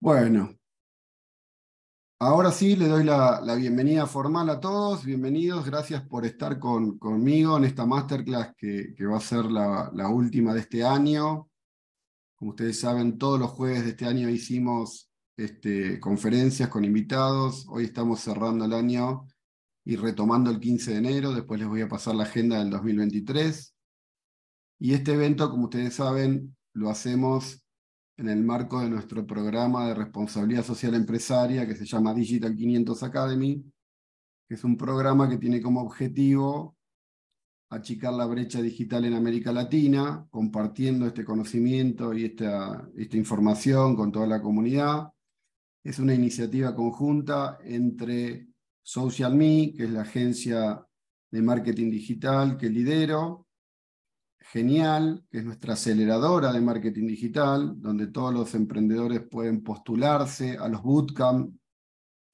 Bueno, ahora sí le doy la, bienvenida formal a todos. Bienvenidos, gracias por estar conmigo en esta masterclass que, que va a ser la, última de este año. Como ustedes saben, todos los jueves de este año hicimos este, conferencias con invitados. Hoy estamos cerrando el año y retomando el 15 de enero. Después les voy a pasar la agenda del 2023. Y este evento, como ustedes saben, lo hacemos en el marco de nuestro programa de responsabilidad social empresaria que se llama Digital 500 Academy, que es un programa que tiene como objetivo achicar la brecha digital en América Latina, compartiendo este conocimiento y esta, esta información con toda la comunidad. Es una iniciativa conjunta entre Social SocialMe, que es la agencia de marketing digital que lidero, Genial, que es nuestra aceleradora de marketing digital, donde todos los emprendedores pueden postularse a los bootcamp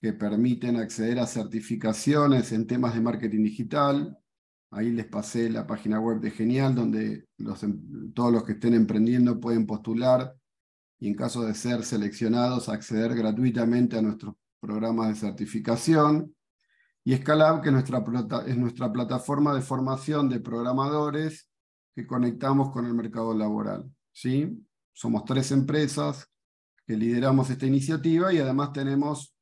que permiten acceder a certificaciones en temas de marketing digital. Ahí les pasé la página web de Genial, donde em, todos los que estén emprendiendo pueden postular y en caso de ser seleccionados acceder gratuitamente a nuestros programas de certificación. Y Scalab, que es nuestra plataforma de formación de programadores que conectamos con el mercado laboral. ¿sí? Somos tres empresas que lideramos esta iniciativa y además tenemos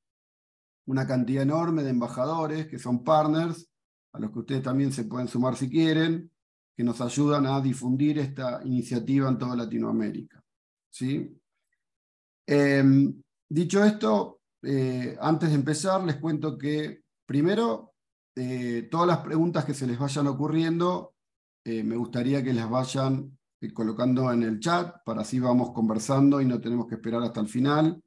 una cantidad enorme de embajadores que son partners, a los que ustedes también se pueden sumar si quieren, que nos ayudan a difundir esta iniciativa en toda Latinoamérica. ¿sí? Em, dicho esto, eh, antes de empezar, les cuento que primero, eh, todas las preguntas que se les vayan ocurriendo eh, me gustaría que las vayan eh, colocando en el chat, para así vamos conversando y no tenemos que esperar hasta el final.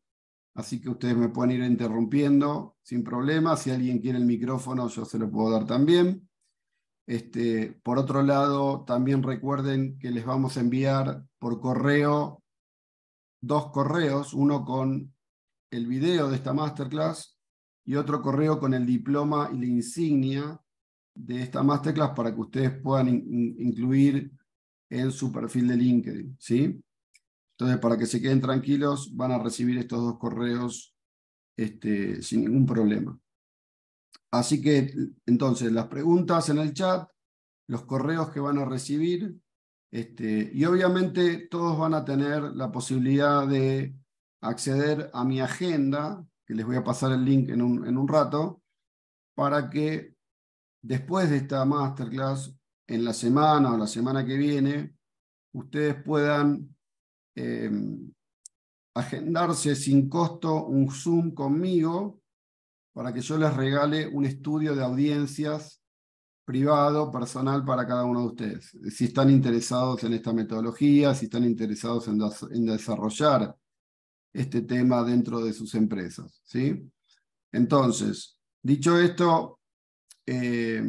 Así que ustedes me pueden ir interrumpiendo sin problema. Si alguien quiere el micrófono, yo se lo puedo dar también. Este, por otro lado, también recuerden que les vamos a enviar por correo dos correos, uno con el video de esta masterclass y otro correo con el diploma y la insignia de esta masterclass para que ustedes puedan incluir en su perfil de LinkedIn, ¿sí? Entonces, para que se queden tranquilos, van a recibir estos dos correos este, sin ningún problema. Así que, entonces, las preguntas en el chat, los correos que van a recibir, este, y obviamente todos van a tener la posibilidad de acceder a mi agenda, que les voy a pasar el link en un, en un rato, para que después de esta masterclass, en la semana o la semana que viene, ustedes puedan em, agendarse sin costo un Zoom conmigo para que yo les regale un estudio de audiencias privado, personal para cada uno de ustedes. Si están interesados en esta metodología, si están interesados en, en desarrollar este tema dentro de sus empresas. ¿sí? Entonces, dicho esto, eh,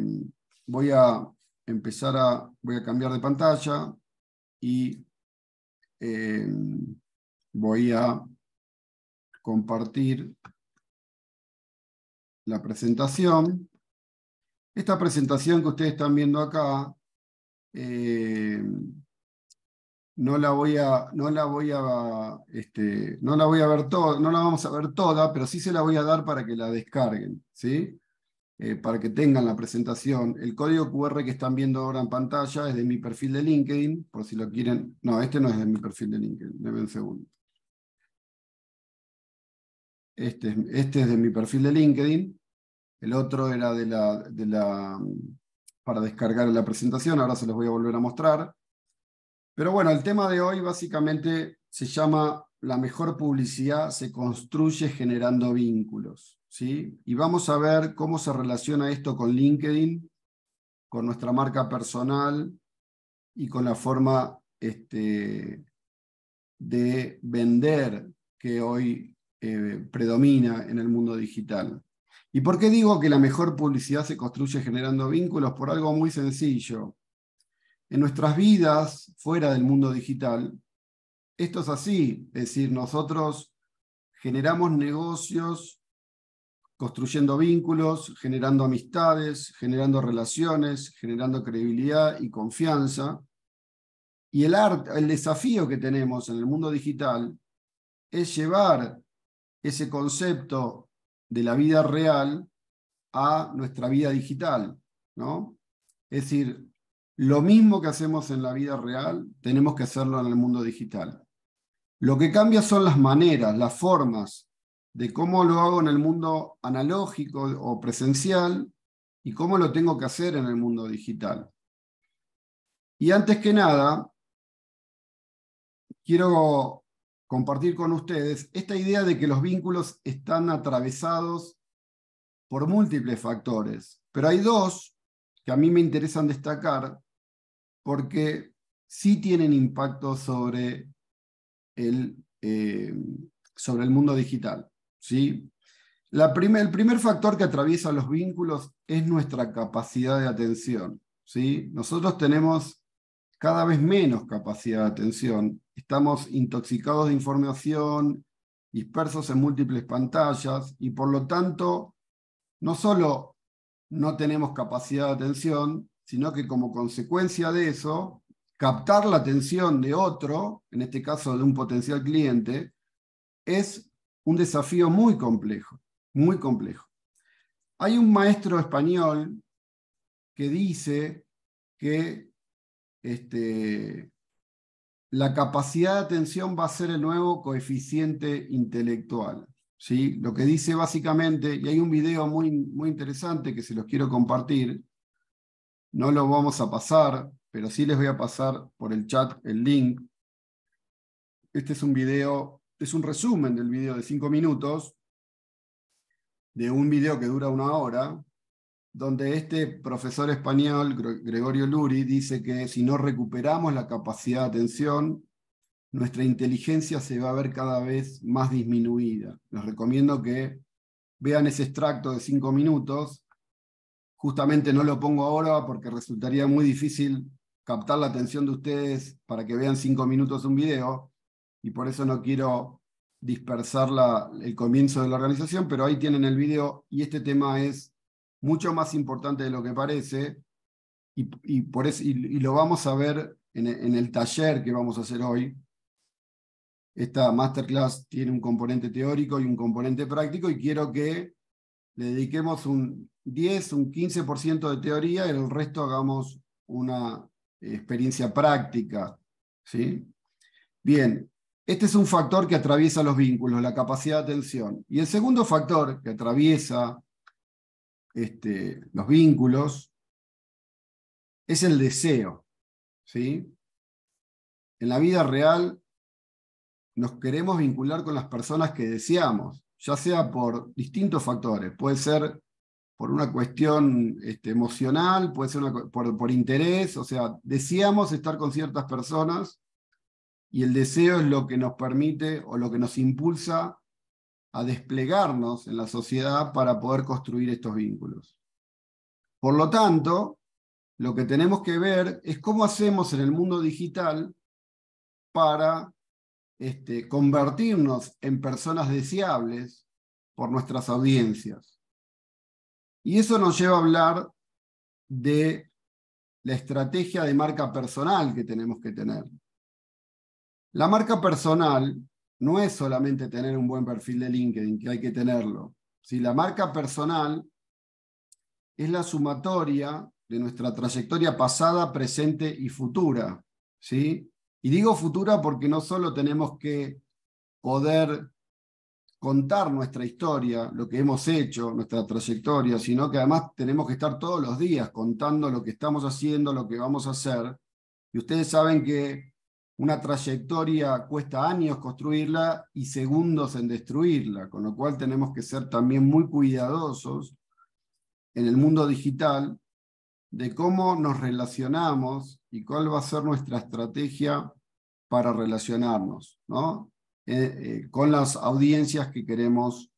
voy a empezar a, voy a cambiar de pantalla y eh, voy a compartir la presentación. Esta presentación que ustedes están viendo acá, eh, no la voy a, no la voy a, este, no la voy a ver toda, no la vamos a ver toda, pero sí se la voy a dar para que la descarguen, ¿sí? Eh, para que tengan la presentación. El código QR que están viendo ahora en pantalla es de mi perfil de LinkedIn, por si lo quieren. No, este no es de mi perfil de LinkedIn, deben un segundo. Este, este es de mi perfil de LinkedIn. El otro era de la, de la, para descargar la presentación, ahora se los voy a volver a mostrar. Pero bueno, el tema de hoy básicamente se llama La mejor publicidad se construye generando vínculos. ¿sí? Y vamos a ver cómo se relaciona esto con LinkedIn, con nuestra marca personal y con la forma este, de vender que hoy eh, predomina en el mundo digital. ¿Y por qué digo que la mejor publicidad se construye generando vínculos? Por algo muy sencillo. En nuestras vidas fuera del mundo digital, esto es así, es decir, nosotros generamos negocios construyendo vínculos, generando amistades, generando relaciones, generando credibilidad y confianza. Y el, el desafío que tenemos en el mundo digital es llevar ese concepto de la vida real a nuestra vida digital, ¿no? Es decir, lo mismo que hacemos en la vida real, tenemos que hacerlo en el mundo digital. Lo que cambia son las maneras, las formas de cómo lo hago en el mundo analógico o presencial y cómo lo tengo que hacer en el mundo digital. Y antes que nada, quiero compartir con ustedes esta idea de que los vínculos están atravesados por múltiples factores, pero hay dos que a mí me interesan destacar porque sí tienen impacto sobre el, eh, sobre el mundo digital. ¿sí? La el primer factor que atraviesa los vínculos es nuestra capacidad de atención. ¿sí? Nosotros tenemos cada vez menos capacidad de atención. Estamos intoxicados de información, dispersos en múltiples pantallas y por lo tanto no solo no tenemos capacidad de atención, sino que como consecuencia de eso, captar la atención de otro, en este caso de un potencial cliente, es un desafío muy complejo, muy complejo. Hay un maestro español que dice que este, la capacidad de atención va a ser el nuevo coeficiente intelectual. ¿sí? Lo que dice básicamente, y hay un video muy, muy interesante que se los quiero compartir, no lo vamos a pasar, pero sí les voy a pasar por el chat el link. Este es un video es un resumen del video de cinco minutos, de un video que dura una hora, donde este profesor español, Gregorio Luri, dice que si no recuperamos la capacidad de atención, nuestra inteligencia se va a ver cada vez más disminuida. Les recomiendo que vean ese extracto de cinco minutos. Justamente no lo pongo ahora porque resultaría muy difícil captar la atención de ustedes para que vean cinco minutos un video, y por eso no quiero dispersar la, el comienzo de la organización, pero ahí tienen el video y este tema es mucho más importante de lo que parece y, por eso, y, lo vamos a ver en, el taller que vamos a hacer hoy. Esta masterclass tiene un componente teórico y un componente práctico y quiero que le dediquemos un 10, un 15% de teoría y el resto hagamos una experiencia práctica. ¿sí? Bien, este es un factor que atraviesa los vínculos, la capacidad de atención. Y el segundo factor que atraviesa este, los vínculos es el deseo. ¿sí? En la vida real nos queremos vincular con las personas que deseamos, ya sea por distintos factores. Puede ser por una cuestión este, emocional, puede ser por interés, o sea, deseamos estar con ciertas personas y el deseo es lo que nos permite o lo que nos impulsa a desplegarnos en la sociedad para poder construir estos vínculos. Por lo tanto, lo que tenemos que ver es cómo hacemos en el mundo digital para este, convertirnos en personas deseables por nuestras audiencias. Y eso nos lleva a hablar de la estrategia de marca personal que tenemos que tener. La marca personal no es solamente tener un buen perfil de LinkedIn, que hay que tenerlo. Si la marca personal es la sumatoria de nuestra trayectoria pasada, presente y futura. ¿sí? Y digo futura porque no solo tenemos que poder contar nuestra historia, lo que hemos hecho, nuestra trayectoria, sino que además tenemos que estar todos los días contando lo que estamos haciendo, lo que vamos a hacer. Y ustedes saben que una trayectoria cuesta años construirla y segundos en destruirla, con lo cual tenemos que ser también muy cuidadosos en el mundo digital de cómo nos relacionamos y cuál va a ser nuestra estrategia para relacionarnos ¿no? Eh, eh, con las audiencias que queremos,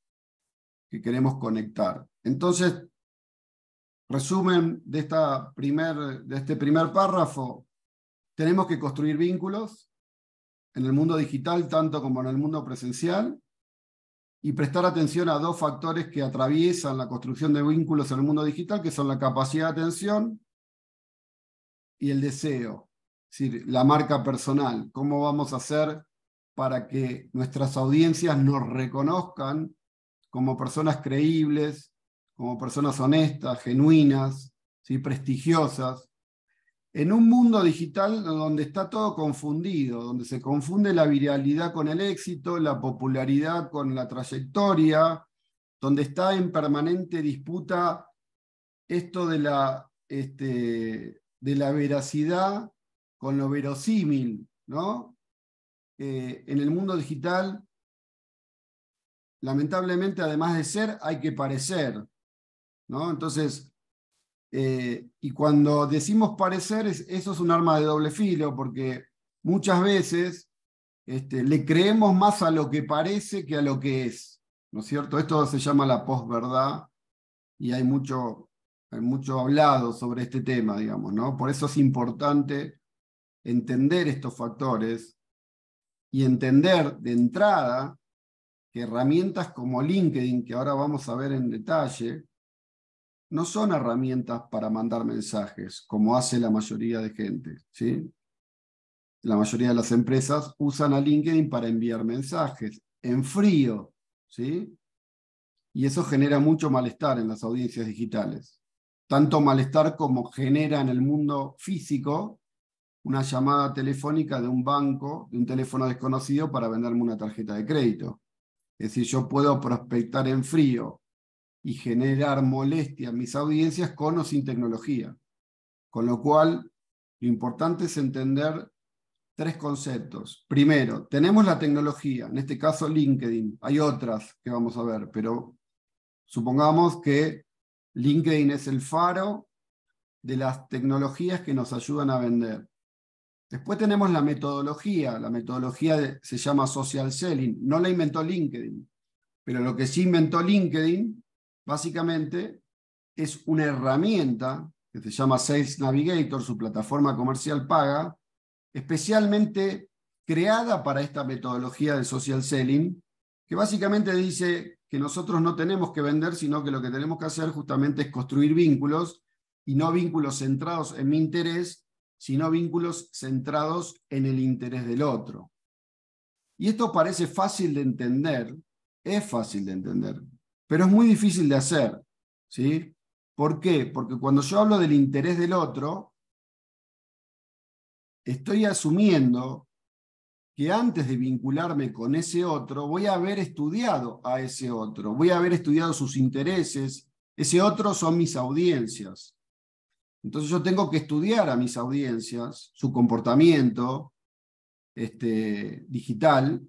que queremos conectar. Entonces, resumen de, esta primer, de este primer párrafo, tenemos que construir vínculos en el mundo digital tanto como en el mundo presencial y prestar atención a dos factores que atraviesan la construcción de vínculos en el mundo digital, que son la capacidad de atención y el deseo, es decir, la marca personal. ¿Cómo vamos a hacer para que nuestras audiencias nos reconozcan como personas creíbles, como personas honestas, genuinas, ¿sí? prestigiosas? En un mundo digital donde está todo confundido, donde se confunde la viralidad con el éxito, la popularidad con la trayectoria, donde está en permanente disputa esto de la, este, de la veracidad con lo verosímil, ¿no? Eh, en el mundo digital, lamentablemente, además de ser, hay que parecer, ¿no? Entonces, eh, y cuando decimos parecer, eso es un arma de doble filo, porque muchas veces este, le creemos más a lo que parece que a lo que es. ¿No es cierto? Esto se llama la posverdad y hay mucho, hay mucho hablado sobre este tema, digamos, ¿no? Por eso es importante entender estos factores y entender de entrada que herramientas como LinkedIn, que ahora vamos a ver en detalle, no son herramientas para mandar mensajes, como hace la mayoría de gente. ¿sí? La mayoría de las empresas usan a LinkedIn para enviar mensajes en frío. ¿sí? Y eso genera mucho malestar en las audiencias digitales. Tanto malestar como genera en el mundo físico una llamada telefónica de un banco, de un teléfono desconocido para venderme una tarjeta de crédito. Es decir, yo puedo prospectar en frío y generar molestia a mis audiencias con o sin tecnología. Con lo cual, lo importante es entender tres conceptos. Primero, tenemos la tecnología, en este caso LinkedIn. Hay otras que vamos a ver, pero supongamos que LinkedIn es el faro de las tecnologías que nos ayudan a vender. Después tenemos la metodología. La metodología se llama social selling. No la inventó LinkedIn, pero lo que sí inventó LinkedIn básicamente es una herramienta que se llama Sales Navigator, su plataforma comercial paga, especialmente creada para esta metodología de social selling, que básicamente dice que nosotros no tenemos que vender, sino que lo que tenemos que hacer justamente es construir vínculos y no vínculos centrados en mi interés, sino vínculos centrados en el interés del otro. Y esto parece fácil de entender, es fácil de entender, pero es muy difícil de hacer. ¿sí? ¿Por qué? Porque cuando yo hablo del interés del otro, estoy asumiendo que antes de vincularme con ese otro, voy a haber estudiado a ese otro, voy a haber estudiado sus intereses, ese otro son mis audiencias. Entonces yo tengo que estudiar a mis audiencias, su comportamiento este, digital,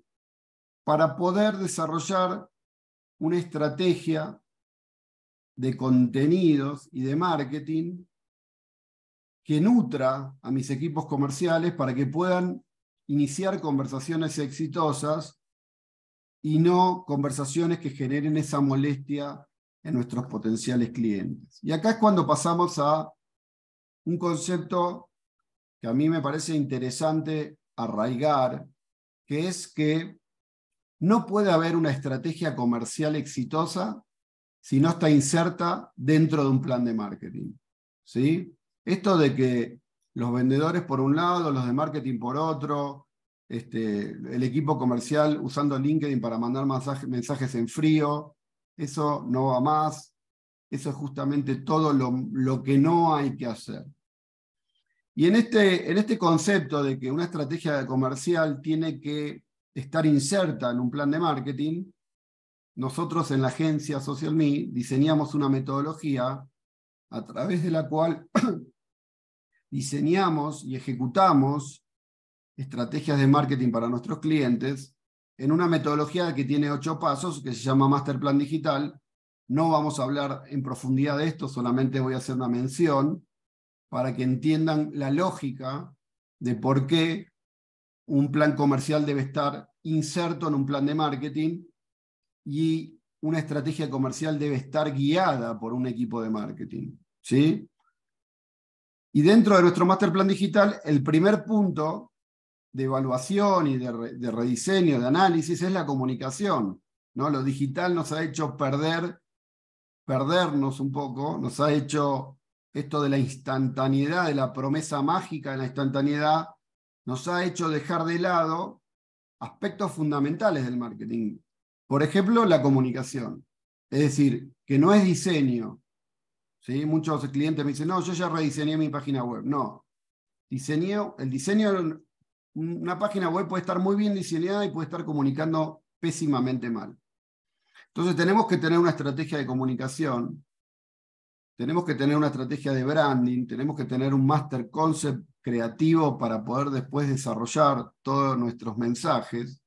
para poder desarrollar una estrategia de contenidos y de marketing que nutra a mis equipos comerciales para que puedan iniciar conversaciones exitosas y no conversaciones que generen esa molestia en nuestros potenciales clientes. Y acá es cuando pasamos a un concepto que a mí me parece interesante arraigar, que es que no puede haber una estrategia comercial exitosa si no está inserta dentro de un plan de marketing. ¿sí? Esto de que los vendedores por un lado, los de marketing por otro, este, el equipo comercial usando LinkedIn para mandar mensajes en frío, eso no va más, eso es justamente todo lo, que no hay que hacer. Y en este, en este concepto de que una estrategia comercial tiene que estar inserta en un plan de marketing, nosotros en la agencia Social diseñamos una metodología a través de la cual diseñamos y ejecutamos estrategias de marketing para nuestros clientes en una metodología que tiene ocho pasos que se llama Master Plan Digital. No vamos a hablar en profundidad de esto, solamente voy a hacer una mención para que entiendan la lógica de por qué un plan comercial debe estar inserto en un plan de marketing y una estrategia comercial debe estar guiada por un equipo de marketing. ¿sí? Y dentro de nuestro master plan digital, el primer punto de evaluación y de, rediseño, de análisis, es la comunicación. ¿no? Lo digital nos ha hecho perder, perdernos un poco, nos ha hecho esto de la instantaneidad, de la promesa mágica de la instantaneidad, nos ha hecho dejar de lado aspectos fundamentales del marketing. Por ejemplo, la comunicación. Es decir, que no es diseño. Muchos clientes me dicen, no, yo ya rediseñé mi página web. No. Diseño, el diseño, una página web puede estar muy bien diseñada y puede estar comunicando pésimamente mal. Entonces tenemos que tener una estrategia de comunicación, tenemos que tener una estrategia de branding, tenemos que tener un master concept creativo para poder después desarrollar todos nuestros mensajes,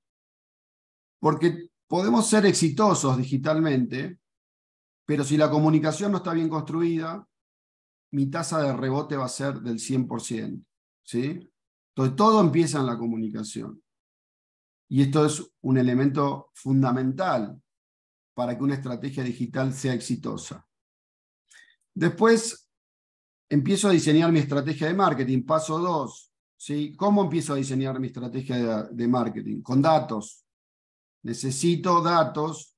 porque podemos ser exitosos digitalmente, pero si la comunicación no está bien construida, mi tasa de rebote va a ser del 100%. ¿sí? Entonces, todo empieza en la comunicación. Y esto es un elemento fundamental para que una estrategia digital sea exitosa. Después, empiezo a diseñar mi estrategia de marketing. Paso dos, ¿sí? ¿cómo empiezo a diseñar mi estrategia de, marketing? Con datos. Necesito datos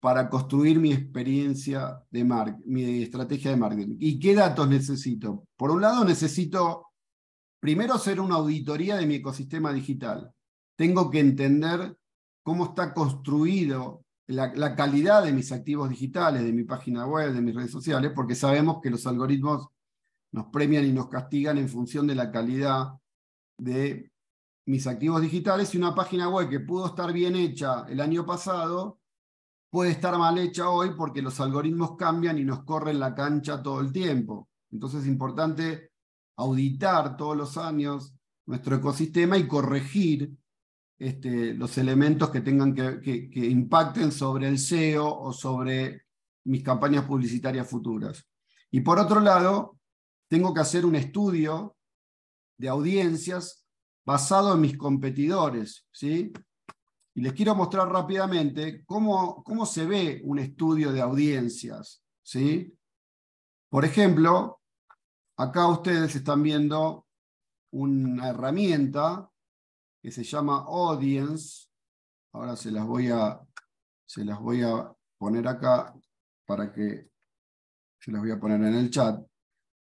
para construir mi experiencia de marketing, mi estrategia de marketing. ¿Y qué datos necesito? Por un lado, necesito primero hacer una auditoría de mi ecosistema digital. Tengo que entender cómo está construido la calidad de mis activos digitales, de mi página web, de mis redes sociales, porque sabemos que los algoritmos nos premian y nos castigan en función de la calidad de mis activos digitales y una página web que pudo estar bien hecha el año pasado puede estar mal hecha hoy porque los algoritmos cambian y nos corren la cancha todo el tiempo. Entonces es importante auditar todos los años nuestro ecosistema y corregir este, los elementos que tengan que impacten sobre el SEO o sobre mis campañas publicitarias futuras. Y por otro lado, tengo que hacer un estudio de audiencias basado en mis competidores. ¿sí? Y les quiero mostrar rápidamente cómo, cómo se ve un estudio de audiencias. ¿sí? Por ejemplo, acá ustedes están viendo una herramienta que se llama Audience. Ahora se las voy a, se las voy a poner acá para que se las voy a poner en el chat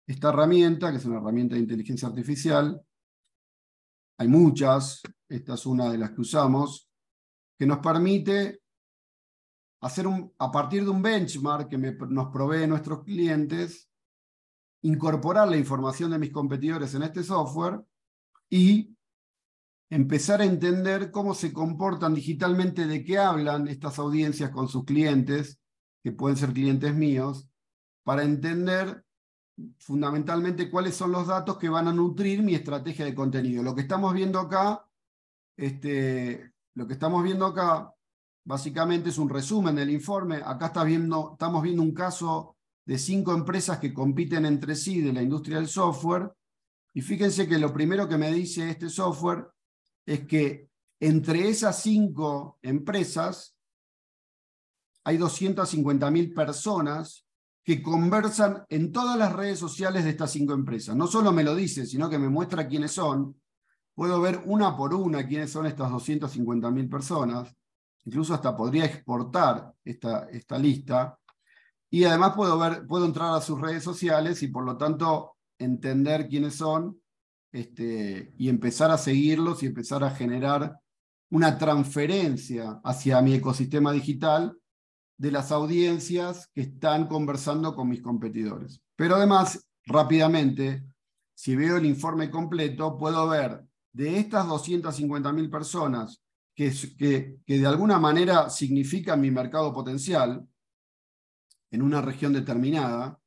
esta herramienta, que es una herramienta de inteligencia artificial, hay muchas, esta es una de las que usamos, que nos permite hacer un, a partir de un benchmark que nos provee nuestros clientes, incorporar la información de mis competidores en este software y empezar a entender cómo se comportan digitalmente, de qué hablan estas audiencias con sus clientes, que pueden ser clientes míos, para entender fundamentalmente cuáles son los datos que van a nutrir mi estrategia de contenido. Lo que estamos viendo acá, este, lo que estamos viendo acá, básicamente es un resumen del informe. Acá está viendo, estamos viendo un caso de cinco empresas que compiten entre sí de la industria del software. Y fíjense que lo primero que me dice este software es que entre esas cinco empresas hay 250.000 personas que conversan en todas las redes sociales de estas cinco empresas. No solo me lo dice, sino que me muestra quiénes son. Puedo ver una por una quiénes son estas 250.000 personas. Incluso hasta podría exportar esta, esta lista. Y además puedo, ver, puedo entrar a sus redes sociales y por lo tanto entender quiénes son este, y empezar a seguirlos y empezar a generar una transferencia hacia mi ecosistema digital de las audiencias que están conversando con mis competidores. Pero además, rápidamente, si veo el informe completo, puedo ver de estas 250.000 personas que, que, de alguna manera significan mi mercado potencial en una región determinada,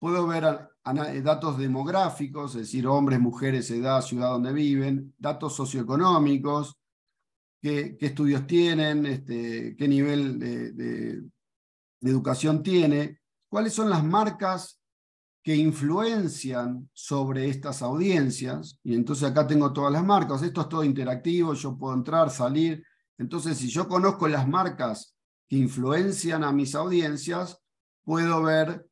puedo ver eh, datos demográficos, es decir, hombres, mujeres, edad, ciudad donde viven, datos socioeconómicos, qué, estudios tienen, este, qué nivel de, educación tiene, cuáles son las marcas que influencian sobre estas audiencias. Y entonces acá tengo todas las marcas. Esto es todo interactivo, yo puedo entrar, salir. Entonces, si yo conozco las marcas que influencian a mis audiencias, puedo ver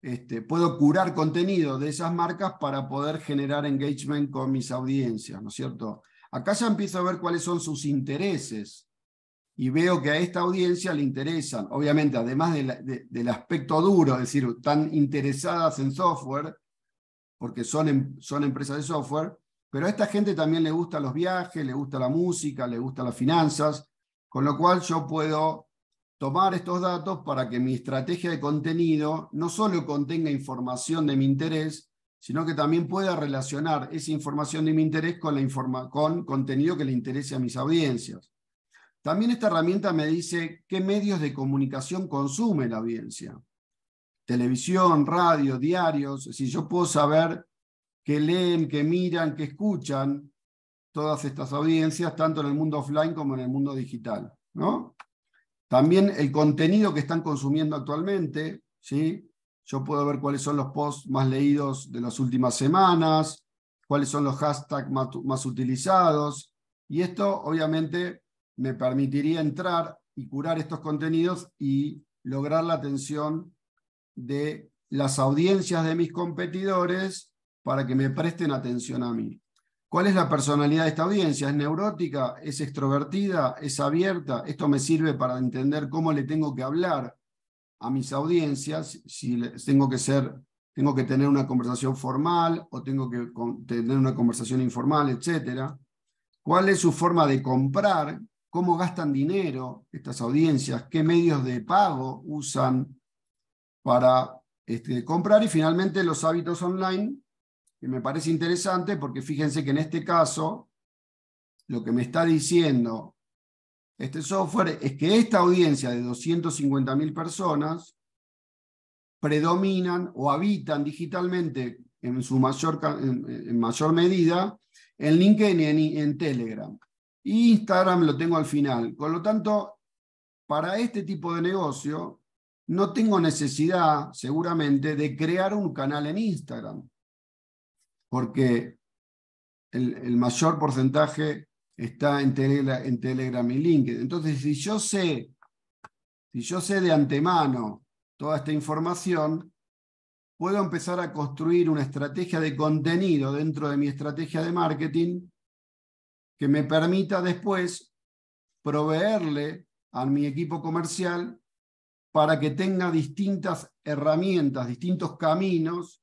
este, puedo curar contenido de esas marcas para poder generar engagement con mis audiencias, ¿no es cierto? Acá ya empiezo a ver cuáles son sus intereses y veo que a esta audiencia le interesan, obviamente, además del aspecto duro, es decir, están interesadas en software, porque son, em, son empresas de software, pero a esta gente también le gustan los viajes, le gusta la música, le gustan las finanzas, con lo cual yo puedo tomar estos datos para que mi estrategia de contenido no solo contenga información de mi interés, sino que también pueda relacionar esa información de mi interés con, la con contenido que le interese a mis audiencias. También esta herramienta me dice qué medios de comunicación consume la audiencia. Televisión, radio, diarios. Si yo puedo saber qué leen, qué miran, qué escuchan todas estas audiencias, tanto en el mundo offline como en el mundo digital. ¿no? También el contenido que están consumiendo actualmente, ¿sí? Yo puedo ver cuáles son los posts más leídos de las últimas semanas, cuáles son los hashtags más, utilizados. Y esto obviamente me permitiría entrar y curar estos contenidos y lograr la atención de las audiencias de mis competidores para que me presten atención a mí. ¿Cuál es la personalidad de esta audiencia? ¿Es neurótica? ¿Es extrovertida? ¿Es abierta? Esto me sirve para entender cómo le tengo que hablar, a mis audiencias si tengo que ser tengo que tener una conversación formal o tengo que tener una conversación informal, etcétera. ¿Cuál es su forma de comprar? ¿Cómo gastan dinero estas audiencias? ¿Qué medios de pago usan para este, comprar? Y finalmente los hábitos online, que me parece interesante porque fíjense que en este caso lo que me está diciendo este software es que esta audiencia de 250.000 personas predominan o habitan digitalmente en su mayor, en, mayor medida en LinkedIn y en, Telegram. Y Instagram lo tengo al final. Con lo tanto, para este tipo de negocio, no tengo necesidad, seguramente, de crear un canal en Instagram, porque el mayor porcentaje está en, Telegram, y LinkedIn. Entonces, si yo sé, si yo sé de antemano toda esta información, puedo empezar a construir una estrategia de contenido dentro de mi estrategia de marketing que me permita después proveerle a mi equipo comercial para que tenga distintas herramientas, distintos caminos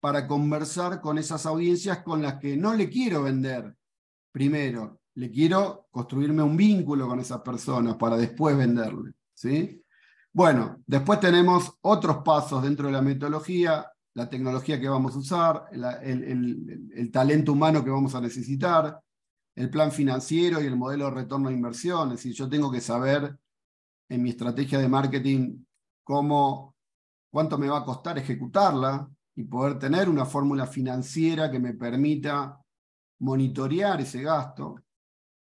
para conversar con esas audiencias con las que no le quiero vender, primero, le quiero construirme un vínculo con esas personas para después venderle. ¿sí? Bueno, después tenemos otros pasos dentro de la metodología, la tecnología que vamos a usar, el, talento humano que vamos a necesitar, el plan financiero y el modelo de retorno de inversión. Es decir, yo tengo que saber en mi estrategia de marketing cómo, cuánto me va a costar ejecutarla y poder tener una fórmula financiera que me permita monitorear ese gasto,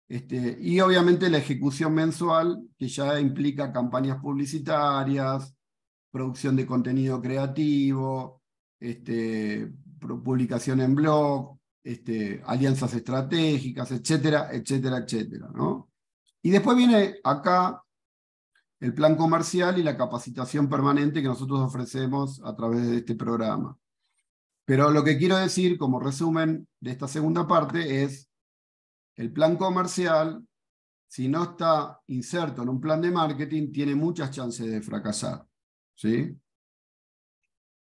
este, y obviamente la ejecución mensual, que ya implica campañas publicitarias, producción de contenido creativo, este, publicación en blog, este, alianzas estratégicas, etcétera, etcétera, etcétera. Y después viene acá el plan comercial y la capacitación permanente que nosotros ofrecemos a través de este programa. Pero lo que quiero decir como resumen de esta segunda parte es, el plan comercial, si no está inserto en un plan de marketing, tiene muchas chances de fracasar. ¿sí?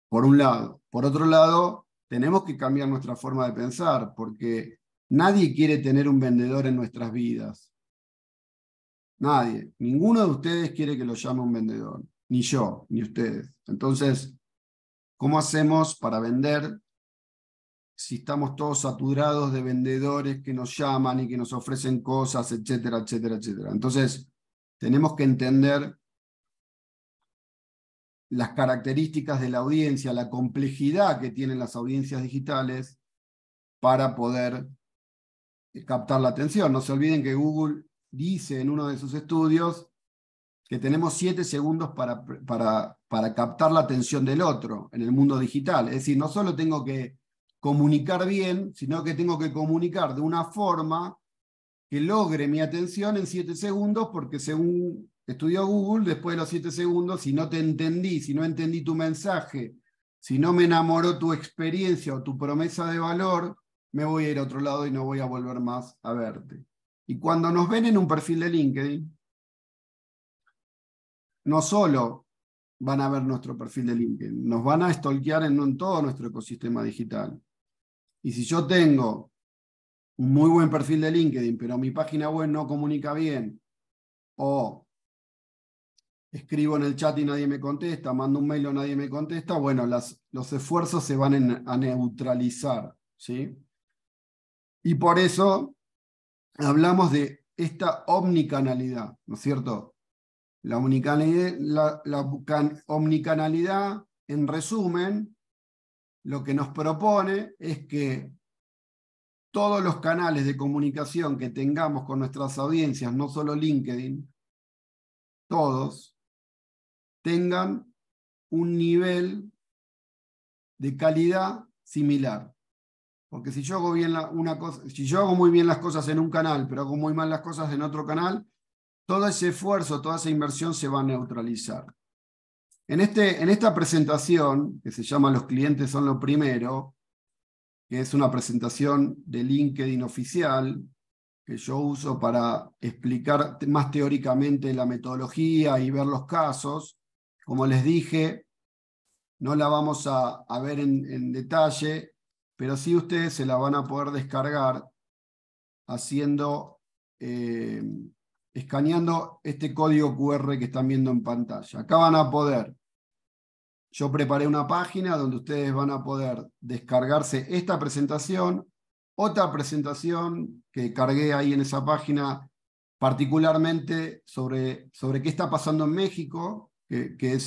Por un lado. Por otro lado, tenemos que cambiar nuestra forma de pensar, porque nadie quiere tener un vendedor en nuestras vidas. Nadie. Ninguno de ustedes quiere que lo llame un vendedor. Ni yo, ni ustedes. Entonces, ¿Cómo hacemos para vender si estamos todos saturados de vendedores que nos llaman y que nos ofrecen cosas, etcétera, etcétera, etcétera? Entonces, tenemos que entender las características de la audiencia, la complejidad que tienen las audiencias digitales para poder eh, captar la atención. No se olviden que Google dice en uno de sus estudios que tenemos siete segundos para, para, para, captar la atención del otro en el mundo digital. Es decir, no solo tengo que comunicar bien, sino que tengo que comunicar de una forma que logre mi atención en siete segundos, porque según estudió Google, después de los siete segundos, si no te entendí, si no entendí tu mensaje, si no me enamoró tu experiencia o tu promesa de valor, me voy a ir a otro lado y no voy a volver más a verte. Y cuando nos ven en un perfil de LinkedIn, no solo van a ver nuestro perfil de LinkedIn, nos van a stalkear en, todo nuestro ecosistema digital. Y si yo tengo un muy buen perfil de LinkedIn, pero mi página web no comunica bien, o escribo en el chat y nadie me contesta, mando un mail o nadie me contesta, bueno, los esfuerzos se van a neutralizar. ¿sí? Y por eso hablamos de esta omnicanalidad, ¿no es cierto? La omnicanalidad, en resumen, lo que nos propone es que todos los canales de comunicación que tengamos con nuestras audiencias, no solo LinkedIn, todos, tengan un nivel de calidad similar. Porque si yo hago bien una cosa, si yo hago muy bien las cosas en un canal, pero hago muy mal las cosas en otro canal, todo ese esfuerzo, toda esa inversión se va a neutralizar. En, este, en esta presentación, que se llama Los clientes son lo primero, que es una presentación de LinkedIn oficial, que yo uso para explicar más teóricamente la metodología y ver los casos. Como les dije, no la vamos a, ver en, detalle, pero sí ustedes se la van a poder descargar haciendo eh, escaneando este código QR que están viendo en pantalla. Acá van a poder, yo preparé una página donde ustedes van a poder descargarse esta presentación, otra presentación que cargué ahí en esa página, particularmente sobre, sobre qué está pasando en México, que, que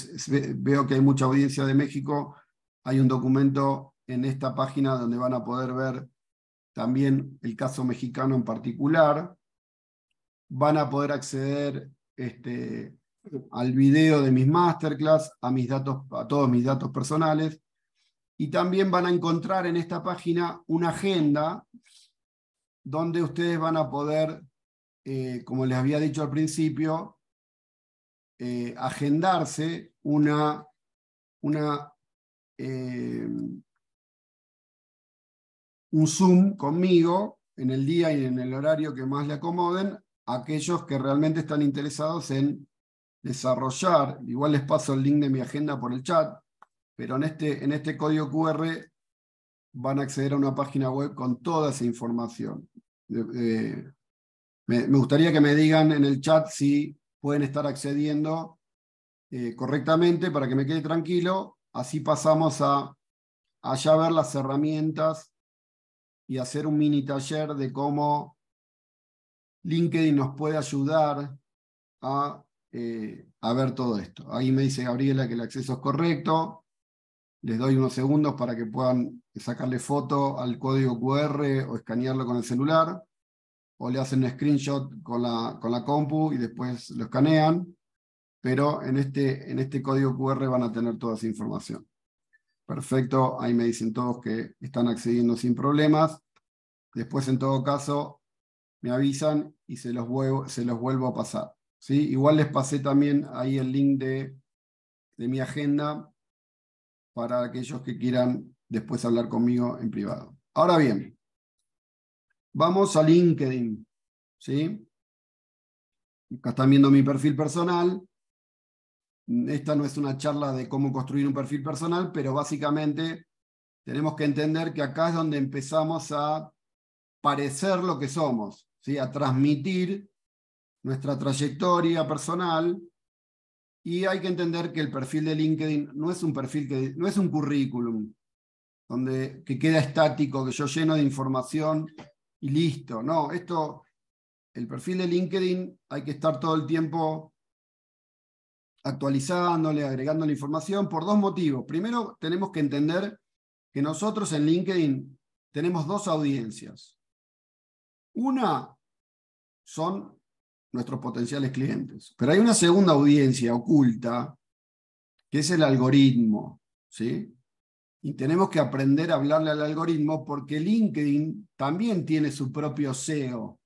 veo que hay mucha audiencia de México, hay un documento en esta página donde van a poder ver también el caso mexicano en particular van a poder acceder este, al video de mis masterclass, a, mis datos, a todos mis datos personales, y también van a encontrar en esta página una agenda donde ustedes van a poder, eh, como les había dicho al principio, eh, agendarse una, eh, un Zoom conmigo en el día y en el horario que más le acomoden aquellos que realmente están interesados en desarrollar, igual les paso el link de mi agenda por el chat, pero en este, en este código QR van a acceder a una página web con toda esa información. me, gustaría que me digan en el chat si pueden estar accediendo eh, correctamente para que me quede tranquilo. Así pasamos a, a ver las herramientas y hacer un mini taller de cómo LinkedIn nos puede ayudar eh, a, ver todo esto. Ahí me dice Gabriela que el acceso es correcto. Les doy unos segundos para que puedan sacarle foto al código QR o escanearlo con el celular. O le hacen un screenshot con la, con la compu y después lo escanean. Pero en este, en este código QR van a tener toda esa información. Perfecto, ahí me dicen todos que están accediendo sin problemas. Después, en todo caso, me avisan y se los vuelvo, se los vuelvo a pasar. ¿sí? Igual les pasé también ahí el link de, de mi agenda para aquellos que quieran después hablar conmigo en privado. Ahora bien, vamos a LinkedIn. ¿sí? Acá están viendo mi perfil personal. Esta no es una charla de cómo construir un perfil personal, pero básicamente tenemos que entender que acá es donde empezamos a parecer lo que somos a transmitir nuestra trayectoria personal y hay que entender que el perfil de LinkedIn no es un perfil que no es un currículum donde que queda estático, que yo lleno de información y listo. No, esto el perfil de LinkedIn hay que estar todo el tiempo actualizándole, la información por dos motivos. Primero, tenemos que entender que nosotros en LinkedIn tenemos dos audiencias. Una son nuestros potenciales clientes, pero hay una segunda audiencia oculta, que es el algoritmo, ¿sí? Y tenemos que aprender a hablarle al algoritmo porque LinkedIn también tiene su propio SEO.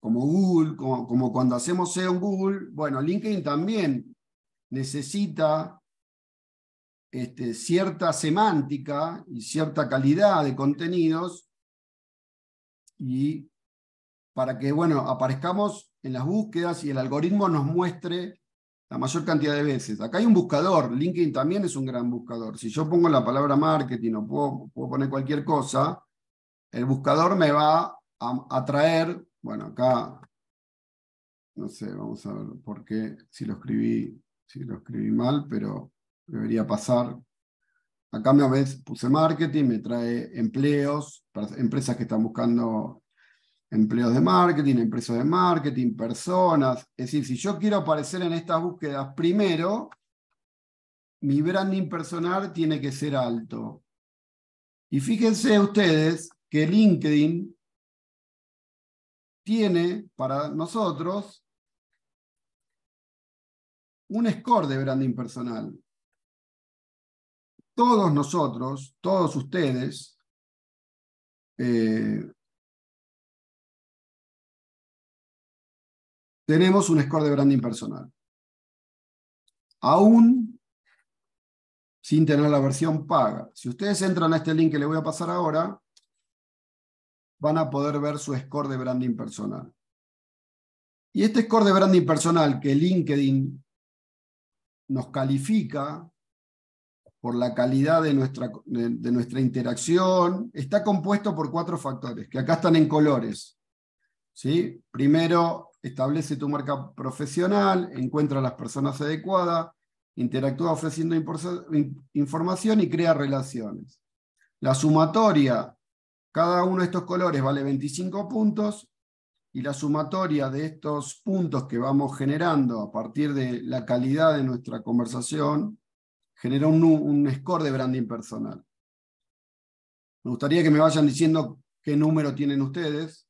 Como Google, como, cuando hacemos SEO en Google, bueno, LinkedIn también necesita este, cierta semántica y cierta calidad de contenidos y para que, bueno, aparezcamos en las búsquedas y el algoritmo nos muestre la mayor cantidad de veces. Acá hay un buscador, LinkedIn también es un gran buscador. Si yo pongo la palabra marketing o puedo, poner cualquier cosa, el buscador me va a atraer, bueno, acá, no sé, vamos a ver por qué, si lo escribí, si lo escribí mal, pero debería pasar. A cambio, puse marketing, me trae empleos, empresas que están buscando empleos de marketing, empresas de marketing, personas. Es decir, si yo quiero aparecer en estas búsquedas primero, mi branding personal tiene que ser alto. Y fíjense ustedes que LinkedIn tiene para nosotros un score de branding personal todos nosotros, todos ustedes, eh, tenemos un score de branding personal. Aún sin tener la versión paga. Si ustedes entran a este link que les voy a pasar ahora, van a poder ver su score de branding personal. Y este score de branding personal que LinkedIn nos califica por la calidad de nuestra, de, nuestra interacción, está compuesto por cuatro factores, que acá están en colores. ¿sí? Primero, establece tu marca profesional, encuentra a las personas adecuadas, interactúa ofreciendo información y crea relaciones. La sumatoria, cada uno de estos colores vale 25 puntos y la sumatoria de estos puntos que vamos generando a partir de la calidad de nuestra conversación generó un, score de branding personal. Me gustaría que me vayan diciendo qué número tienen ustedes.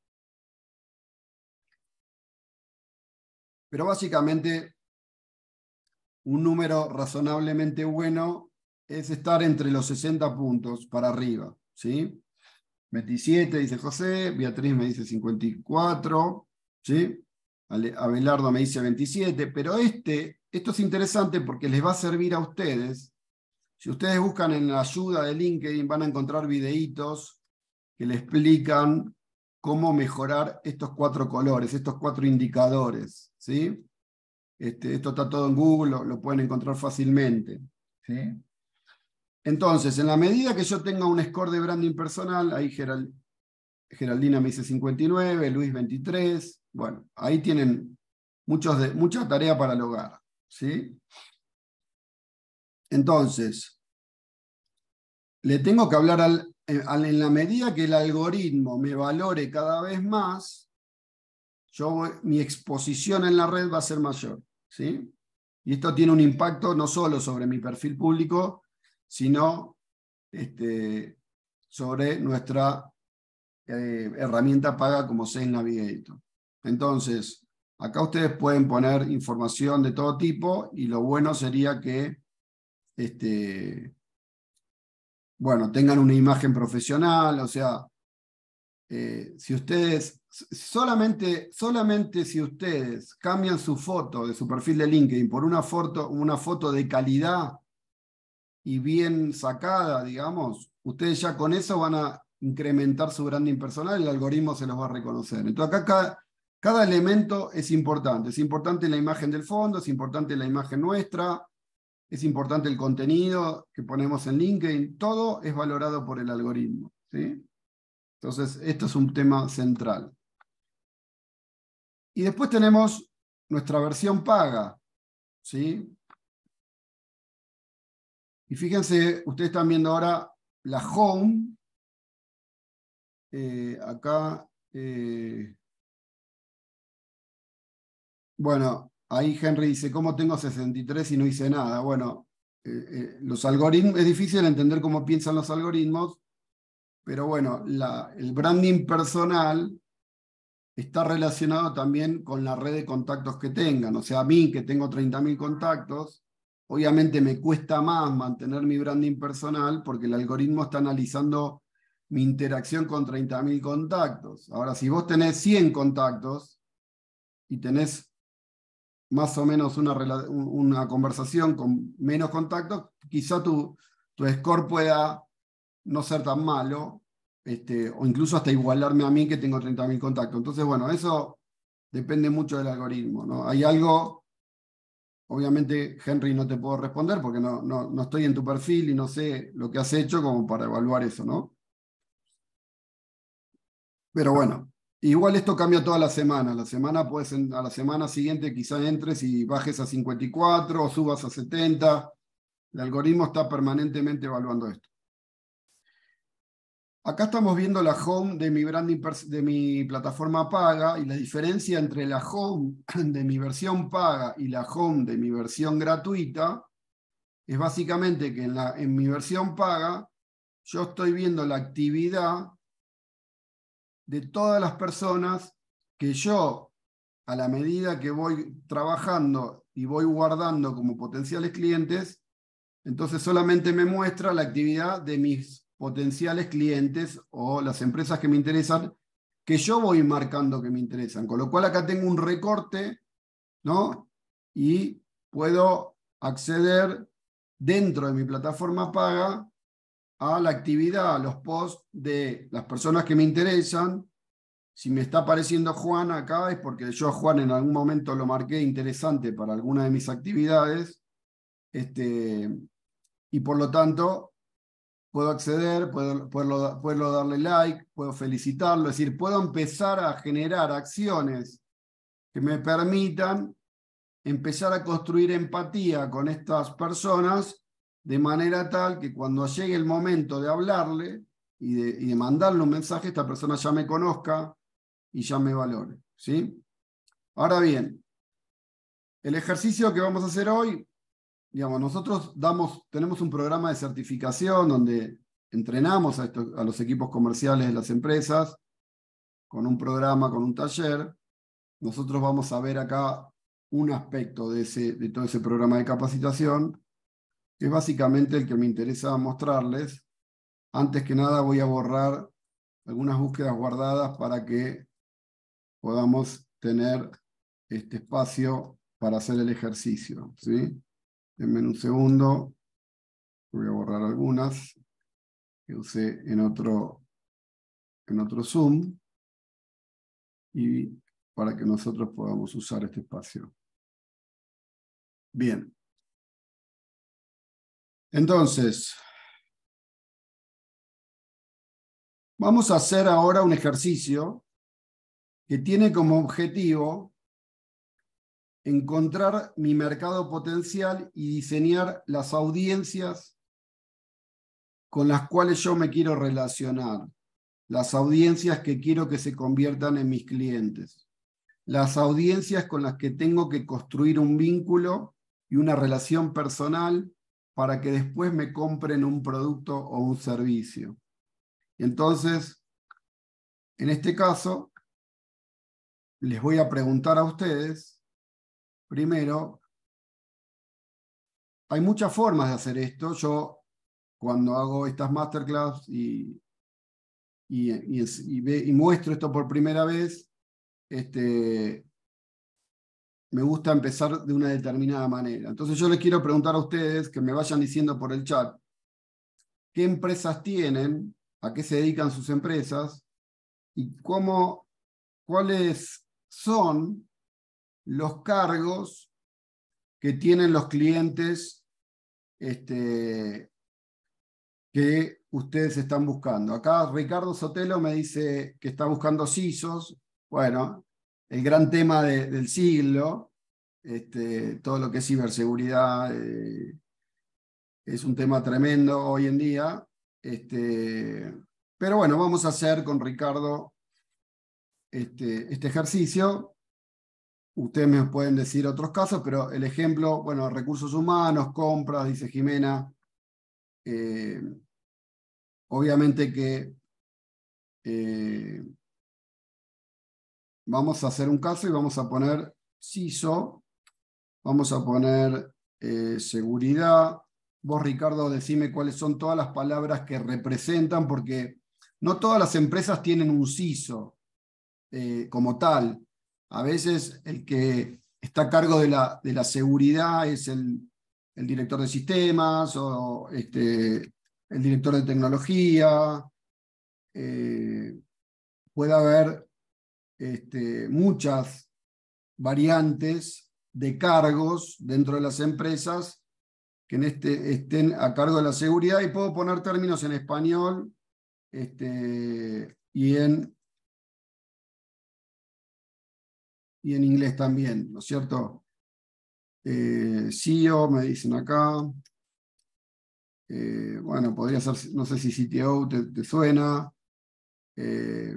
Pero básicamente, un número razonablemente bueno es estar entre los 60 puntos para arriba. ¿sí? 27 dice José, Beatriz me dice 54, ¿sí? Abelardo me dice 27, pero este esto es interesante porque les va a servir a ustedes. Si ustedes buscan en la ayuda de LinkedIn, van a encontrar videitos que le explican cómo mejorar estos cuatro colores, estos cuatro indicadores. ¿sí? Este, esto está todo en Google, lo, pueden encontrar fácilmente. Entonces, en la medida que yo tenga un score de branding personal, ahí Geraldina me dice 59, Luis 23, bueno, ahí tienen muchos de, mucha tarea para lograr. ¿Sí? Entonces, le tengo que hablar eh, al, en la medida que el algoritmo me valore cada vez más, yo, mi exposición en la red va a ser mayor. ¿sí? Y esto tiene un impacto no solo sobre mi perfil público, sino este, sobre nuestra eh, herramienta paga como Sales Navigator. Entonces, Acá ustedes pueden poner información de todo tipo y lo bueno sería que este, bueno, tengan una imagen profesional, o sea, eh, si ustedes, solamente, solamente si ustedes cambian su foto de su perfil de LinkedIn por una foto, una foto de calidad y bien sacada, digamos, ustedes ya con eso van a incrementar su branding personal y el algoritmo se los va a reconocer. Entonces acá, acá cada elemento es importante. Es importante la imagen del fondo, es importante la imagen nuestra, es importante el contenido que ponemos en LinkedIn. Todo es valorado por el algoritmo. Entonces, esto es un tema central. Y después tenemos nuestra versión paga. ¿sí? Y fíjense, ustedes están viendo ahora la home. Eh, acá eh, bueno, ahí Henry dice, ¿cómo tengo 63 y no hice nada? Bueno, eh, eh, los algoritmos, es difícil entender cómo piensan los algoritmos, pero bueno, el branding personal está relacionado también con la red de contactos que tengan. O sea, a mí que tengo 30.000 contactos, obviamente me cuesta más mantener mi branding personal porque el algoritmo está analizando mi interacción con 30.000 contactos. Ahora, si vos tenés 100 contactos y tenés más o menos una, una conversación con menos contactos, quizá tu, tu score pueda no ser tan malo, este, o incluso hasta igualarme a mí que tengo 30.000 contactos. Entonces, bueno, eso depende mucho del algoritmo. ¿no? Hay algo, obviamente, Henry, no te puedo responder porque no, no, no estoy en tu perfil y no sé lo que has hecho como para evaluar eso, ¿no? Pero bueno, Igual esto cambia toda la semana. La semana puedes, a la semana siguiente quizá entres y bajes a 54 o subas a 70. El algoritmo está permanentemente evaluando esto. Acá estamos viendo la home de mi, branding, de mi plataforma paga y la diferencia entre la home de mi versión paga y la home de mi versión gratuita es básicamente que en, la, en mi versión paga yo estoy viendo la actividad de todas las personas que yo, a la medida que voy trabajando y voy guardando como potenciales clientes, entonces solamente me muestra la actividad de mis potenciales clientes o las empresas que me interesan, que yo voy marcando que me interesan. Con lo cual acá tengo un recorte, ¿no? Y puedo acceder dentro de mi plataforma paga a la actividad, a los posts de las personas que me interesan. Si me está apareciendo Juan acá es porque yo a Juan en algún momento lo marqué interesante para alguna de mis actividades. Este, y por lo tanto, puedo acceder, puedo, puedo, puedo darle like, puedo felicitarlo, es decir, puedo empezar a generar acciones que me permitan empezar a construir empatía con estas personas de manera tal que cuando llegue el momento de hablarle y de, mandarle un mensaje, esta persona ya me conozca y ya me valore. ¿sí? Ahora bien, el ejercicio que vamos a hacer hoy, digamos, nosotros damos, tenemos un programa de certificación donde entrenamos a, los equipos comerciales de las empresas con un programa, con un taller. Nosotros vamos a ver acá un aspecto de, de todo ese programa de capacitación es básicamente el que me interesa mostrarles. Antes que nada voy a borrar algunas búsquedas guardadas para que podamos tener este espacio para hacer el ejercicio. ¿sí? Denme un segundo. Voy a borrar algunas que usé en otro, en otro Zoom y para que nosotros podamos usar este espacio. Bien. Entonces, vamos a hacer ahora un ejercicio que tiene como objetivo encontrar mi mercado potencial y diseñar las audiencias con las cuales yo me quiero relacionar, las audiencias que quiero que se conviertan en mis clientes, las audiencias con las que tengo que construir un vínculo y una relación personal para que después me compren un producto o un servicio. Entonces, en este caso, les voy a preguntar a ustedes, primero, hay muchas formas de hacer esto. Yo, cuando hago estas masterclass y, y, muestro esto por primera vez, este, me gusta empezar de una determinada manera. Entonces yo les quiero preguntar a ustedes que me vayan diciendo por el chat qué empresas tienen, a qué se dedican sus empresas y cómo, cuáles son los cargos que tienen los clientes este, que ustedes están buscando. Acá Ricardo Sotelo me dice que está buscando CISOs. Bueno, el gran tema del siglo, este, todo lo que es ciberseguridad eh, es un tema tremendo hoy en día. Este, pero bueno, vamos a hacer con Ricardo este, este, ejercicio. Ustedes me pueden decir otros casos, pero el ejemplo, bueno, recursos humanos, compras, dice Jimena. Eh, obviamente que eh, vamos a hacer un caso y vamos a poner CISO, vamos a poner eh, seguridad. Vos, Ricardo, decime cuáles son todas las palabras que representan, porque no todas las empresas tienen un CISO eh, como tal. A veces el que está a cargo de la, de la seguridad es el, el, director de sistemas o este, el director de tecnología. Eh, puede haber este, muchas variantes de cargos dentro de las empresas que en este, estén a cargo de la seguridad y puedo poner términos en español este, y, en, y en inglés también, ¿no es cierto? Eh, CEO, me dicen acá. Eh, bueno, podría ser, no sé si CTO te, te suena. Eh,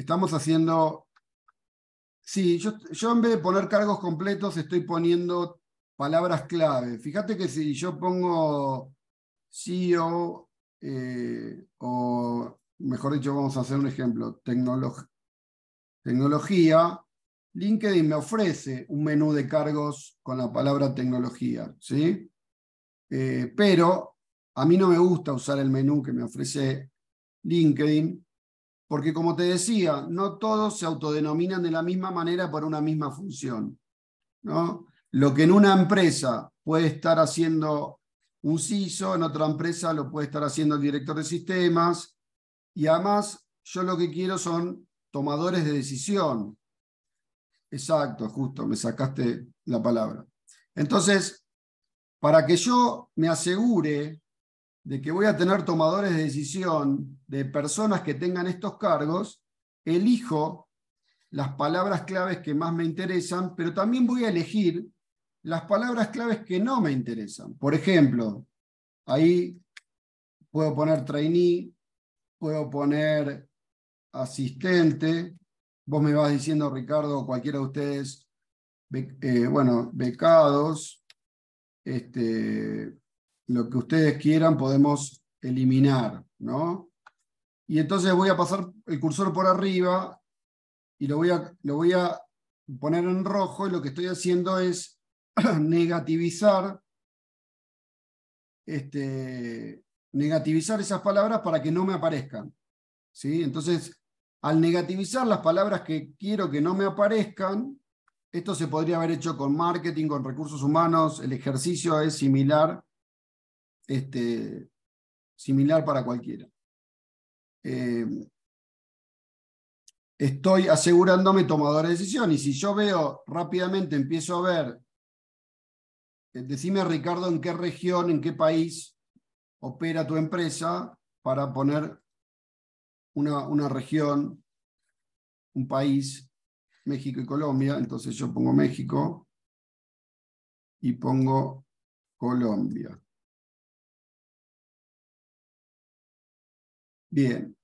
estamos haciendo... Sí, yo, en vez de poner cargos completos estoy poniendo palabras clave. Fíjate que si yo pongo CEO eh, o, mejor dicho, vamos a hacer un ejemplo, tecnología, LinkedIn me ofrece un menú de cargos con la palabra tecnología, ¿sí? Eh, pero a mí no me gusta usar el menú que me ofrece LinkedIn porque como te decía, no todos se autodenominan de la misma manera para una misma función. ¿no? Lo que en una empresa puede estar haciendo un CISO, en otra empresa lo puede estar haciendo el director de sistemas, y además yo lo que quiero son tomadores de decisión. Exacto, justo, me sacaste la palabra. Entonces, para que yo me asegure de que voy a tener tomadores de decisión de personas que tengan estos cargos, elijo las palabras claves que más me interesan, pero también voy a elegir las palabras claves que no me interesan. Por ejemplo, ahí puedo poner trainee, puedo poner asistente, vos me vas diciendo, Ricardo, cualquiera de ustedes, eh, bueno, becados, este, lo que ustedes quieran podemos eliminar, ¿no? Y entonces voy a pasar el cursor por arriba y lo voy a, lo voy a poner en rojo y lo que estoy haciendo es negativizar, este, negativizar esas palabras para que no me aparezcan. ¿sí? Entonces, al negativizar las palabras que quiero que no me aparezcan, esto se podría haber hecho con marketing, con recursos humanos, el ejercicio es similar este, similar para cualquiera. Eh, estoy asegurándome tomador de decisión y si yo veo rápidamente, empiezo a ver, eh, decime Ricardo en qué región, en qué país opera tu empresa para poner una región, un país, México y Colombia, entonces yo pongo México y pongo Colombia. Bien.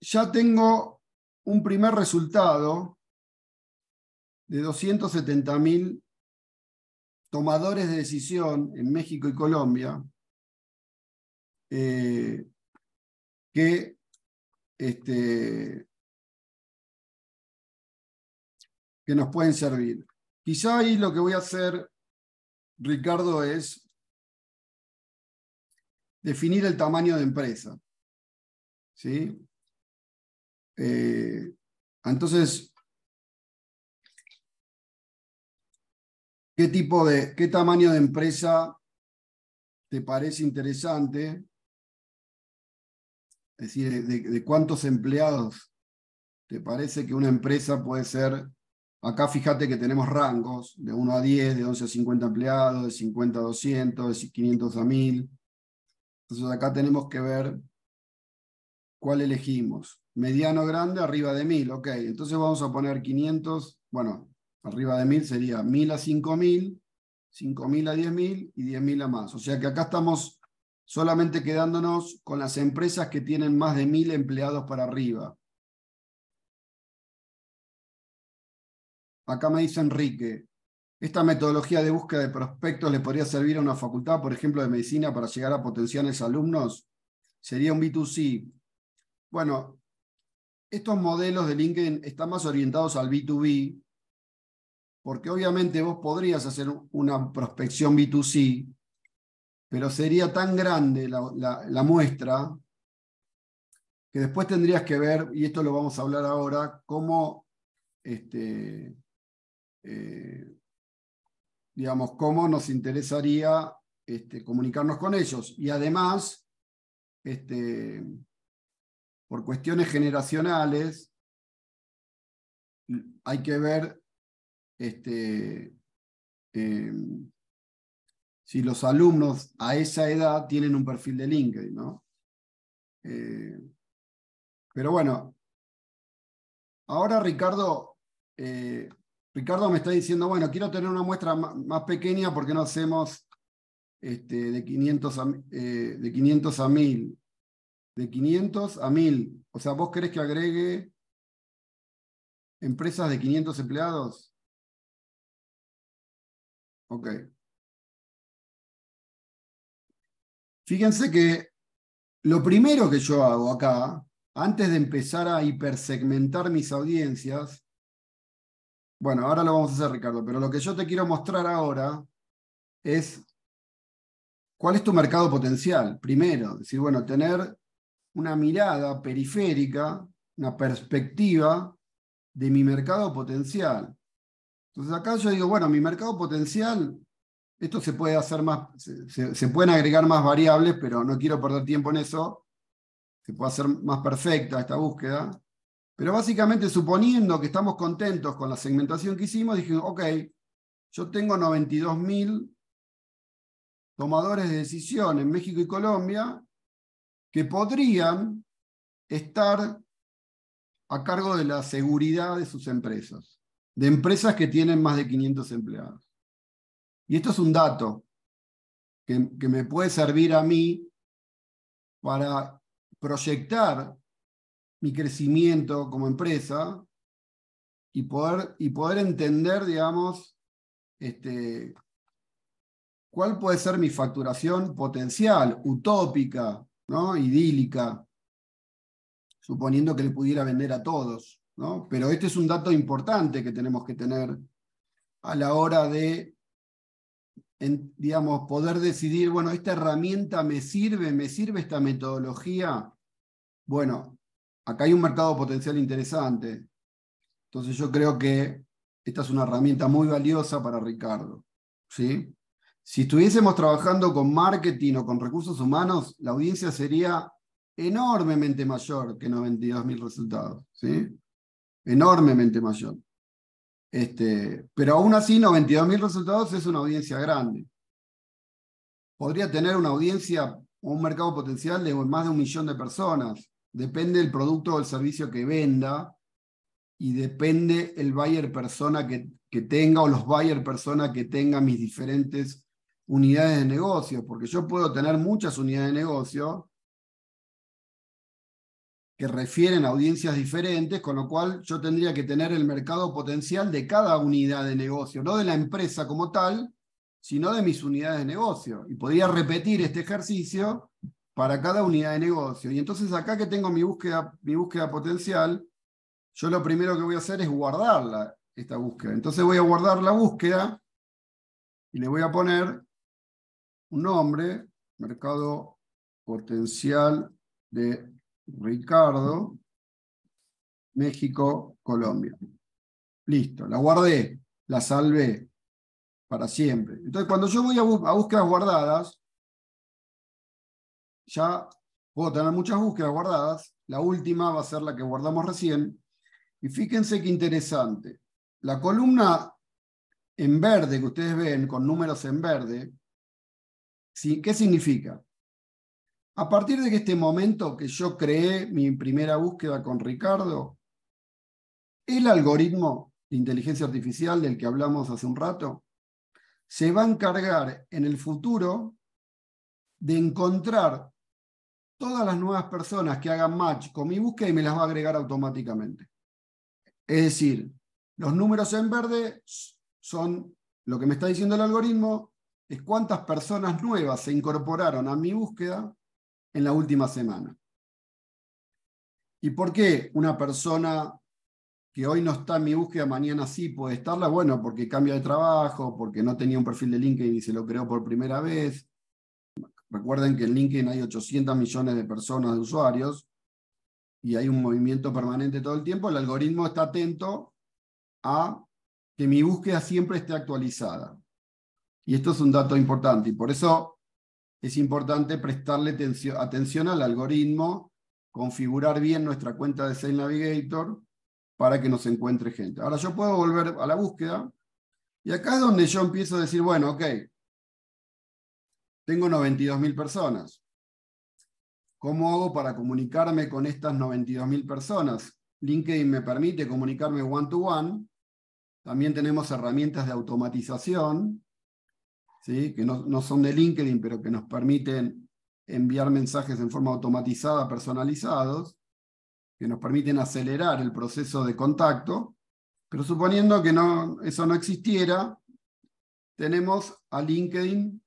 Ya tengo un primer resultado de 270.000 tomadores de decisión en México y Colombia eh, que este, que nos pueden servir. Quizá ahí lo que voy a hacer, Ricardo, es definir el tamaño de empresa. ¿Sí? Eh, entonces, ¿qué tipo de, qué tamaño de empresa te parece interesante? Es decir, de, de cuántos empleados te parece que una empresa puede ser Acá fíjate que tenemos rangos de 1 a 10, de 11 a 50 empleados, de 50 a 200, de 500 a 1000. Entonces acá tenemos que ver cuál elegimos. Mediano grande arriba de 1000, ok. Entonces vamos a poner 500, bueno, arriba de 1000 sería 1000 a 5000, 5000 a 10000 y 10000 a más. O sea que acá estamos solamente quedándonos con las empresas que tienen más de 1000 empleados para arriba. Acá me dice Enrique, esta metodología de búsqueda de prospectos le podría servir a una facultad, por ejemplo, de medicina para llegar a potenciales alumnos. Sería un B2C. Bueno, estos modelos de LinkedIn están más orientados al B2B, porque obviamente vos podrías hacer una prospección B2C, pero sería tan grande la, muestra que después tendrías que ver, y esto lo vamos a hablar ahora, cómo este, eh, digamos, cómo nos interesaría este, comunicarnos con ellos. Y además, este, por cuestiones generacionales, hay que ver este, em, si los alumnos a esa edad tienen un perfil de LinkedIn, ¿no? Eh, pero bueno, ahora Ricardo, eh, Ricardo me está diciendo, bueno, quiero tener una muestra más pequeña porque no hacemos este, de, 500 a, eh, de 500 a 1000. De 500 a 1000. O sea, ¿vos querés que agregue empresas de 500 empleados? Ok. Fíjense que lo primero que yo hago acá, antes de empezar a hipersegmentar mis audiencias, bueno, ahora lo vamos a hacer, Ricardo, pero lo que yo te quiero mostrar ahora es cuál es tu mercado potencial. Primero, es decir, bueno, tener una mirada periférica, una perspectiva de mi mercado potencial. Entonces acá yo digo, bueno, mi mercado potencial, esto se puede hacer más, se, se pueden agregar más variables, pero no quiero perder tiempo en eso. Se puede hacer más perfecta esta búsqueda. Pero básicamente, suponiendo que estamos contentos con la segmentación que hicimos, dije, ok, yo tengo 92.000 tomadores de decisión en México y Colombia que podrían estar a cargo de la seguridad de sus empresas, de empresas que tienen más de 500 empleados. Y esto es un dato que, que me puede servir a mí para proyectar mi crecimiento como empresa y poder, y poder entender, digamos, este, cuál puede ser mi facturación potencial, utópica, ¿no? idílica, suponiendo que le pudiera vender a todos. ¿no? Pero este es un dato importante que tenemos que tener a la hora de, digamos, poder decidir, bueno, esta herramienta me sirve, me sirve esta metodología. Bueno, acá hay un mercado potencial interesante. Entonces yo creo que esta es una herramienta muy valiosa para Ricardo. ¿sí? Si estuviésemos trabajando con marketing o con recursos humanos, la audiencia sería enormemente mayor que 92.000 resultados. ¿sí? Enormemente mayor. Este, pero aún así, 92.000 resultados es una audiencia grande. Podría tener una audiencia o un mercado potencial de más de un millón de personas depende del producto o el servicio que venda y depende el buyer persona que, que tenga o los buyer persona que tenga mis diferentes unidades de negocio, porque yo puedo tener muchas unidades de negocio que refieren a audiencias diferentes, con lo cual yo tendría que tener el mercado potencial de cada unidad de negocio, no de la empresa como tal, sino de mis unidades de negocio. Y podría repetir este ejercicio para cada unidad de negocio. Y entonces acá que tengo mi búsqueda, mi búsqueda potencial, yo lo primero que voy a hacer es guardarla, esta búsqueda. Entonces voy a guardar la búsqueda y le voy a poner un nombre, mercado potencial de Ricardo, México, Colombia. Listo, la guardé, la salvé para siempre. Entonces, cuando yo voy a, búsquedas guardadas, ya puedo tener muchas búsquedas guardadas. La última va a ser la que guardamos recién. Y fíjense qué interesante. La columna en verde que ustedes ven, con números en verde, ¿qué significa? A partir de este momento que yo creé mi primera búsqueda con Ricardo, el algoritmo de inteligencia artificial del que hablamos hace un rato, se va a encargar en el futuro de encontrar todas las nuevas personas que hagan match con mi búsqueda y me las va a agregar automáticamente. Es decir, los números en verde son lo que me está diciendo el algoritmo, es cuántas personas nuevas se incorporaron a mi búsqueda en la última semana. ¿Y por qué una persona que hoy no está en mi búsqueda, mañana sí puede estarla? Bueno, porque cambia de trabajo, porque no tenía un perfil de LinkedIn y se lo creó por primera vez, Recuerden que en LinkedIn hay 800 millones de personas, de usuarios, y hay un movimiento permanente todo el tiempo. El algoritmo está atento a que mi búsqueda siempre esté actualizada. Y esto es un dato importante, y por eso es importante prestarle atención, al algoritmo, configurar bien nuestra cuenta de Sales Navigator para que nos encuentre gente. Ahora yo puedo volver a la búsqueda, y acá es donde yo empiezo a decir, bueno, ok, tengo 92.000 personas. ¿Cómo hago para comunicarme con estas 92.000 personas? LinkedIn me permite comunicarme one-to-one. También tenemos herramientas de automatización, ¿sí? que no, son de LinkedIn, pero que nos permiten enviar mensajes en forma automatizada, personalizados, que nos permiten acelerar el proceso de contacto. Pero suponiendo que no, eso no existiera, tenemos a LinkedIn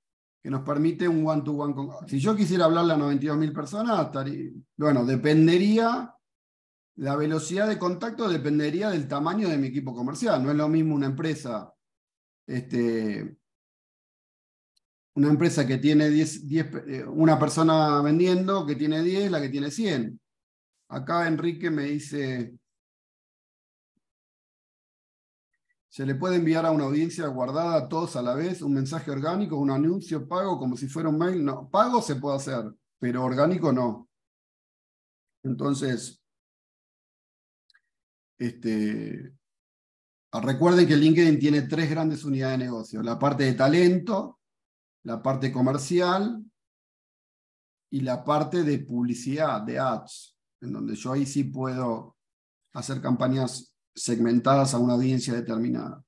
que nos permite un one-to-one. con... Si yo quisiera hablarle a 92.000 personas, estaría... bueno, dependería, la velocidad de contacto dependería del tamaño de mi equipo comercial. No es lo mismo una empresa, este, una empresa que tiene 10, 10 eh, una persona vendiendo que tiene 10, la que tiene 100. Acá Enrique me dice, Se le puede enviar a una audiencia guardada a todos a la vez un mensaje orgánico, un anuncio pago, como si fuera un mail. No, pago se puede hacer, pero orgánico no. Entonces, este, recuerden que LinkedIn tiene tres grandes unidades de negocio. La parte de talento, la parte comercial y la parte de publicidad, de ads, en donde yo ahí sí puedo hacer campañas segmentadas a una audiencia determinada.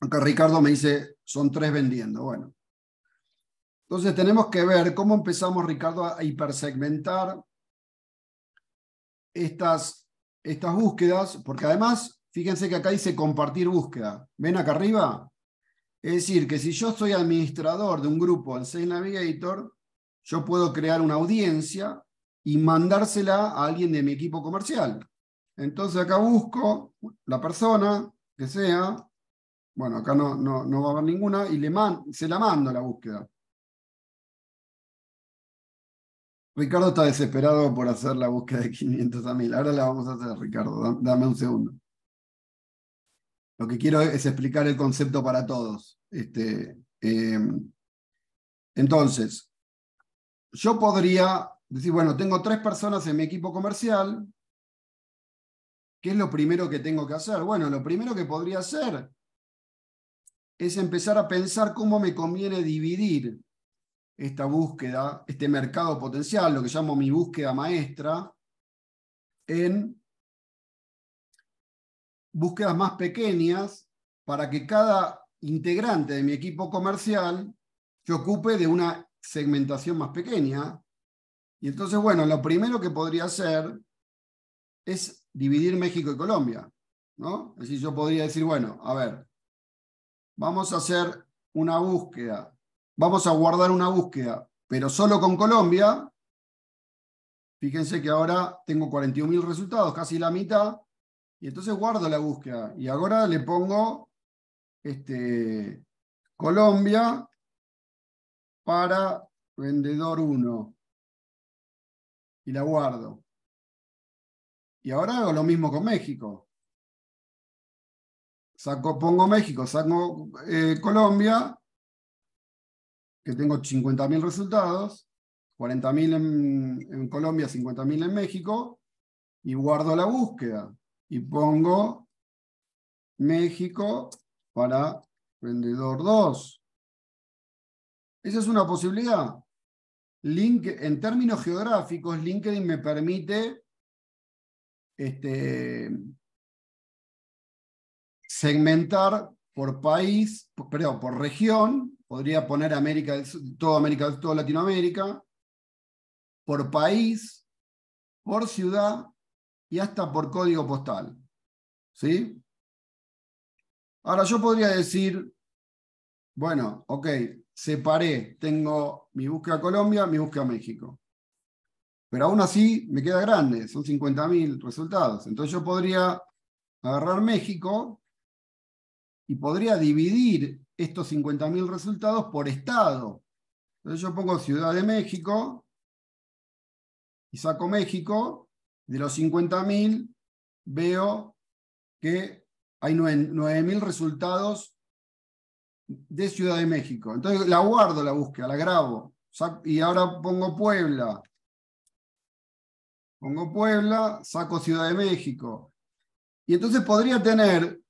Acá Ricardo me dice, son tres vendiendo. Bueno. Entonces tenemos que ver cómo empezamos, Ricardo, a hipersegmentar estas, estas búsquedas, porque además, fíjense que acá dice compartir búsqueda. ¿Ven acá arriba? Es decir, que si yo soy administrador de un grupo en Sales Navigator, yo puedo crear una audiencia y mandársela a alguien de mi equipo comercial. Entonces acá busco la persona que sea, bueno, acá no, no, va a haber ninguna, y le se la mando a la búsqueda. Ricardo está desesperado por hacer la búsqueda de 500 a 1000. Ahora la vamos a hacer, Ricardo. Dame un segundo. Lo que quiero es explicar el concepto para todos. Este, eh, entonces, yo podría Decir, bueno, tengo tres personas en mi equipo comercial. ¿Qué es lo primero que tengo que hacer? Bueno, lo primero que podría hacer es empezar a pensar cómo me conviene dividir esta búsqueda, este mercado potencial, lo que llamo mi búsqueda maestra, en búsquedas más pequeñas para que cada integrante de mi equipo comercial se ocupe de una segmentación más pequeña y entonces, bueno, lo primero que podría hacer es dividir México y Colombia. ¿no? Es decir, yo podría decir, bueno, a ver, vamos a hacer una búsqueda, vamos a guardar una búsqueda, pero solo con Colombia. Fíjense que ahora tengo 41.000 resultados, casi la mitad, y entonces guardo la búsqueda. Y ahora le pongo este, Colombia para vendedor 1 y la guardo. Y ahora hago lo mismo con México. Saco, pongo México, saco eh, Colombia, que tengo 50.000 resultados, 40.000 en, en Colombia, 50.000 en México, y guardo la búsqueda y pongo México para vendedor 2. Esa es una posibilidad en términos geográficos, LinkedIn me permite este, segmentar por país, perdón, por región, podría poner América del toda América del toda Latinoamérica, por país, por ciudad y hasta por código postal. ¿Sí? Ahora yo podría decir, bueno, ok, separé, tengo mi búsqueda Colombia, mi búsqueda México. Pero aún así me queda grande, son 50.000 resultados. Entonces yo podría agarrar México y podría dividir estos 50.000 resultados por estado. Entonces yo pongo Ciudad de México y saco México, de los 50.000 veo que hay 9.000 resultados de Ciudad de México. Entonces la guardo la búsqueda, la grabo. Y ahora pongo Puebla. Pongo Puebla, saco Ciudad de México. Y entonces podría tener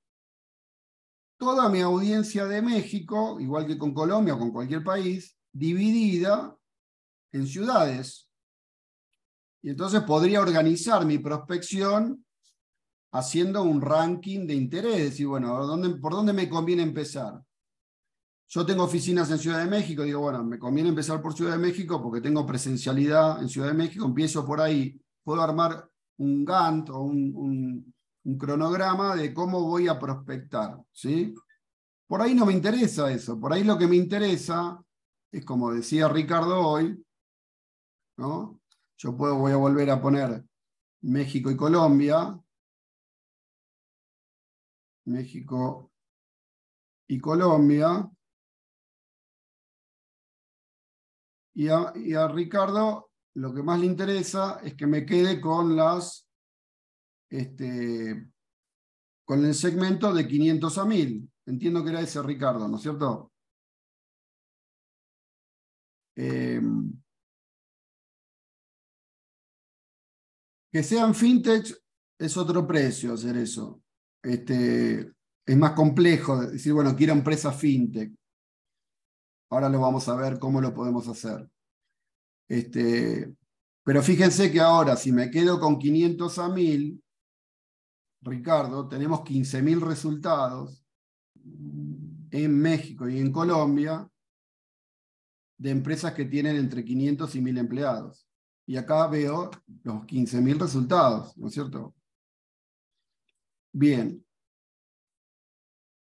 toda mi audiencia de México, igual que con Colombia o con cualquier país, dividida en ciudades. Y entonces podría organizar mi prospección haciendo un ranking de interés. Y bueno, ¿por dónde me conviene empezar? Yo tengo oficinas en Ciudad de México, digo, bueno, me conviene empezar por Ciudad de México porque tengo presencialidad en Ciudad de México, empiezo por ahí, puedo armar un Gantt o un, un cronograma de cómo voy a prospectar, ¿sí? Por ahí no me interesa eso, por ahí lo que me interesa es como decía Ricardo hoy, ¿no? Yo puedo, voy a volver a poner México y Colombia. México y Colombia. y a, Ricardo lo que más le interesa es que me quede con las este, con el segmento de 500 a 1000. Entiendo que era ese Ricardo, ¿no es cierto? Em, que sean fintech es otro precio hacer eso. Este, es más complejo decir, bueno, quiero empresa fintech. Ahora lo vamos a ver cómo lo podemos hacer. Este, pero fíjense que ahora, si me quedo con 500 a 1000, Ricardo, tenemos 15.000 resultados en México y en Colombia de empresas que tienen entre 500 y 1000 empleados. Y acá veo los 15.000 resultados, ¿no es cierto? Bien,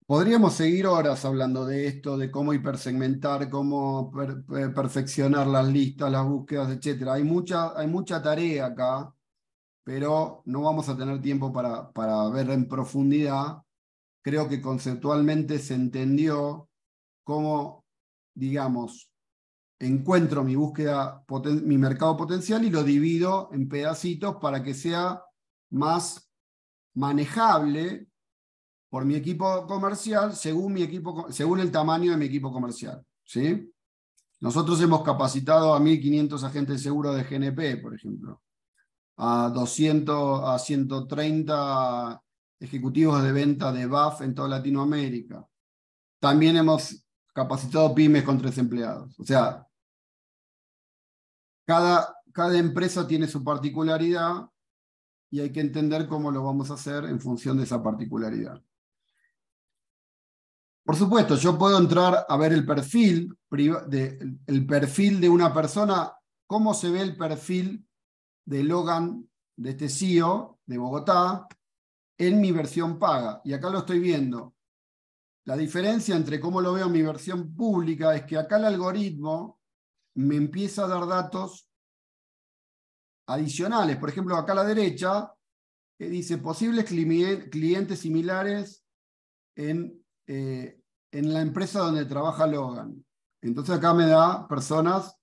Podríamos seguir horas hablando de esto, de cómo hipersegmentar, cómo eh, perfeccionar las listas, las búsquedas, etc. Hay mucha, hay mucha tarea acá, pero no vamos a tener tiempo para, para ver en profundidad. Creo que conceptualmente se entendió cómo, digamos, encuentro mi búsqueda, mi mercado potencial y lo divido en pedacitos para que sea más manejable por mi equipo comercial según, mi equipo, según el tamaño de mi equipo comercial. ¿sí? Nosotros hemos capacitado a 1.500 agentes de seguro de GNP, por ejemplo, a 200, a 130 ejecutivos de venta de BAF en toda Latinoamérica. También hemos capacitado pymes con tres empleados. O sea, cada empresa tiene su particularidad y hay que entender cómo lo vamos a hacer en función de esa particularidad. Por supuesto, yo puedo entrar a ver el perfil, de, el perfil de una persona, cómo se ve el perfil de Logan, de este CEO de Bogotá, en mi versión paga. Y acá lo estoy viendo. La diferencia entre cómo lo veo en mi versión pública es que acá el algoritmo me empieza a dar datos adicionales. Por ejemplo, acá a la derecha eh, dice posibles clientes similares en eh, en la empresa donde trabaja Logan. Entonces acá me da personas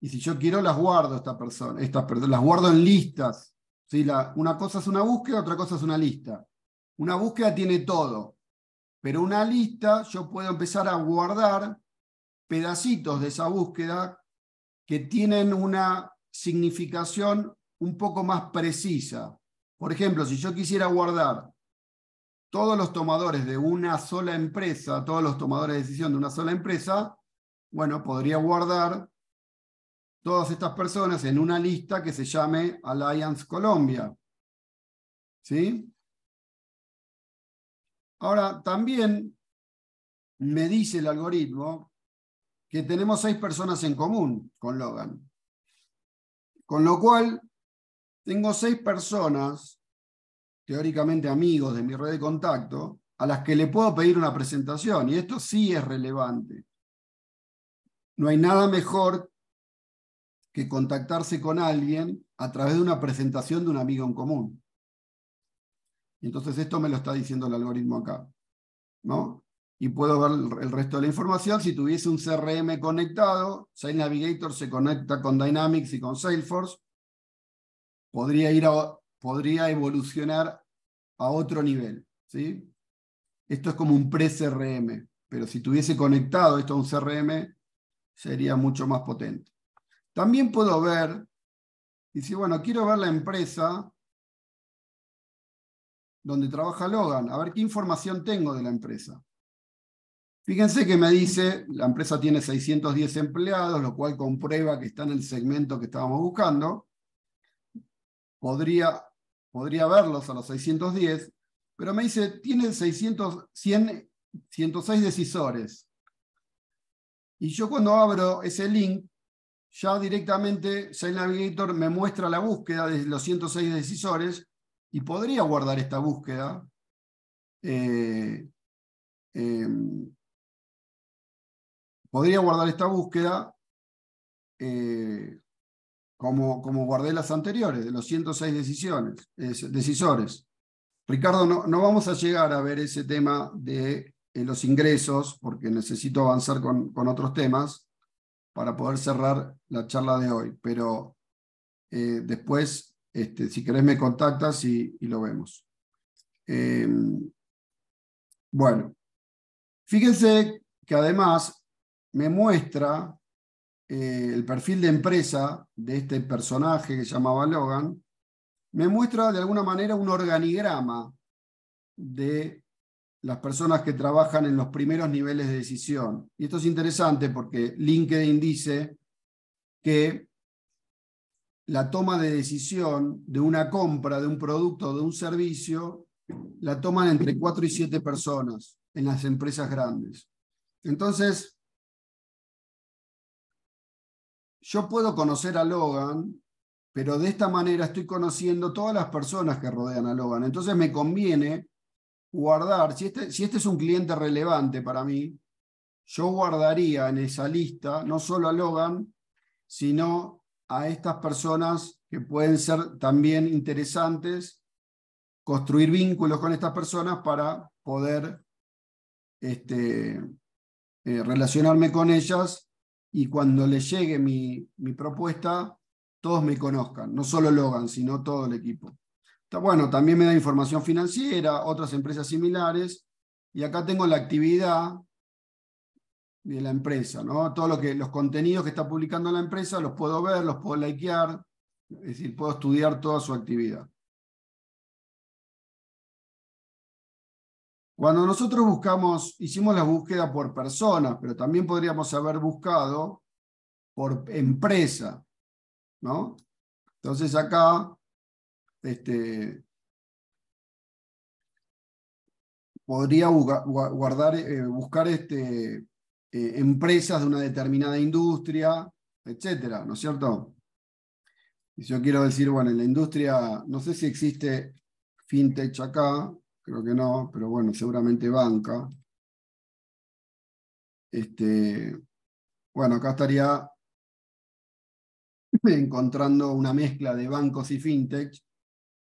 y si yo quiero las guardo esta persona, estas las guardo en listas. ¿sí? La, una cosa es una búsqueda, otra cosa es una lista. Una búsqueda tiene todo, pero una lista yo puedo empezar a guardar pedacitos de esa búsqueda que tienen una significación un poco más precisa. Por ejemplo, si yo quisiera guardar todos los tomadores de una sola empresa, todos los tomadores de decisión de una sola empresa, bueno, podría guardar todas estas personas en una lista que se llame Alliance Colombia. ¿Sí? Ahora, también me dice el algoritmo que tenemos seis personas en común con Logan. Con lo cual, tengo seis personas teóricamente amigos de mi red de contacto, a las que le puedo pedir una presentación, y esto sí es relevante. No hay nada mejor que contactarse con alguien a través de una presentación de un amigo en común. Entonces esto me lo está diciendo el algoritmo acá. Y puedo ver el resto de la información. Si tuviese un CRM conectado, Sales Navigator se conecta con Dynamics y con Salesforce. Podría ir a podría evolucionar a otro nivel. ¿sí? Esto es como un pre-CRM, pero si tuviese conectado esto a un CRM, sería mucho más potente. También puedo ver, y si bueno, quiero ver la empresa donde trabaja Logan, a ver qué información tengo de la empresa. Fíjense que me dice, la empresa tiene 610 empleados, lo cual comprueba que está en el segmento que estábamos buscando. Podría podría verlos a los 610, pero me dice, tiene 600, 106 decisores. Y yo cuando abro ese link, ya directamente Shell Navigator me muestra la búsqueda de los 106 decisores y podría guardar esta búsqueda. Eh, em, podría guardar esta búsqueda eh, como, como guardé las anteriores, de los 106 decisiones, decisores. Ricardo, no, no, vamos a llegar a ver ese tema de eh, los ingresos, porque necesito avanzar con, con, otros temas para poder cerrar la charla de hoy, pero eh, después, este, si querés, me contactas y, y lo vemos. Em, bueno, fíjense que además me muestra eh, el perfil de empresa de este personaje que se llamaba Logan, me muestra de alguna manera un organigrama de las personas que trabajan en los primeros niveles de decisión. Y esto es interesante porque LinkedIn dice que la toma de decisión de una compra, de un producto, de un servicio, la toman entre cuatro y siete personas en las empresas grandes. Entonces, yo puedo conocer a Logan, pero de esta manera estoy conociendo todas las personas que rodean a Logan. Entonces me conviene guardar, si este, si este es un cliente relevante para mí, yo guardaría en esa lista no solo a Logan, sino a estas personas que pueden ser también interesantes, construir vínculos con estas personas para poder este, eh, relacionarme con ellas y cuando le llegue mi, mi, propuesta, todos me conozcan, no solo Logan, sino todo el equipo. bueno, también me da información financiera, otras empresas similares, y acá tengo la actividad de la empresa, ¿no? Todo lo que los contenidos que está publicando la empresa los puedo ver, los puedo likear, es decir, puedo estudiar toda su actividad. Cuando nosotros buscamos, hicimos la búsqueda por personas, pero también podríamos haber buscado por empresa, ¿no? Entonces acá, este, podría guardar, eh, buscar este, eh, empresas de una determinada industria, etcétera, ¿no es cierto? Y yo quiero decir, bueno, en la industria, no sé si existe fintech acá, creo que no, pero bueno, seguramente banca. Este, bueno, acá estaría encontrando una mezcla de bancos y fintech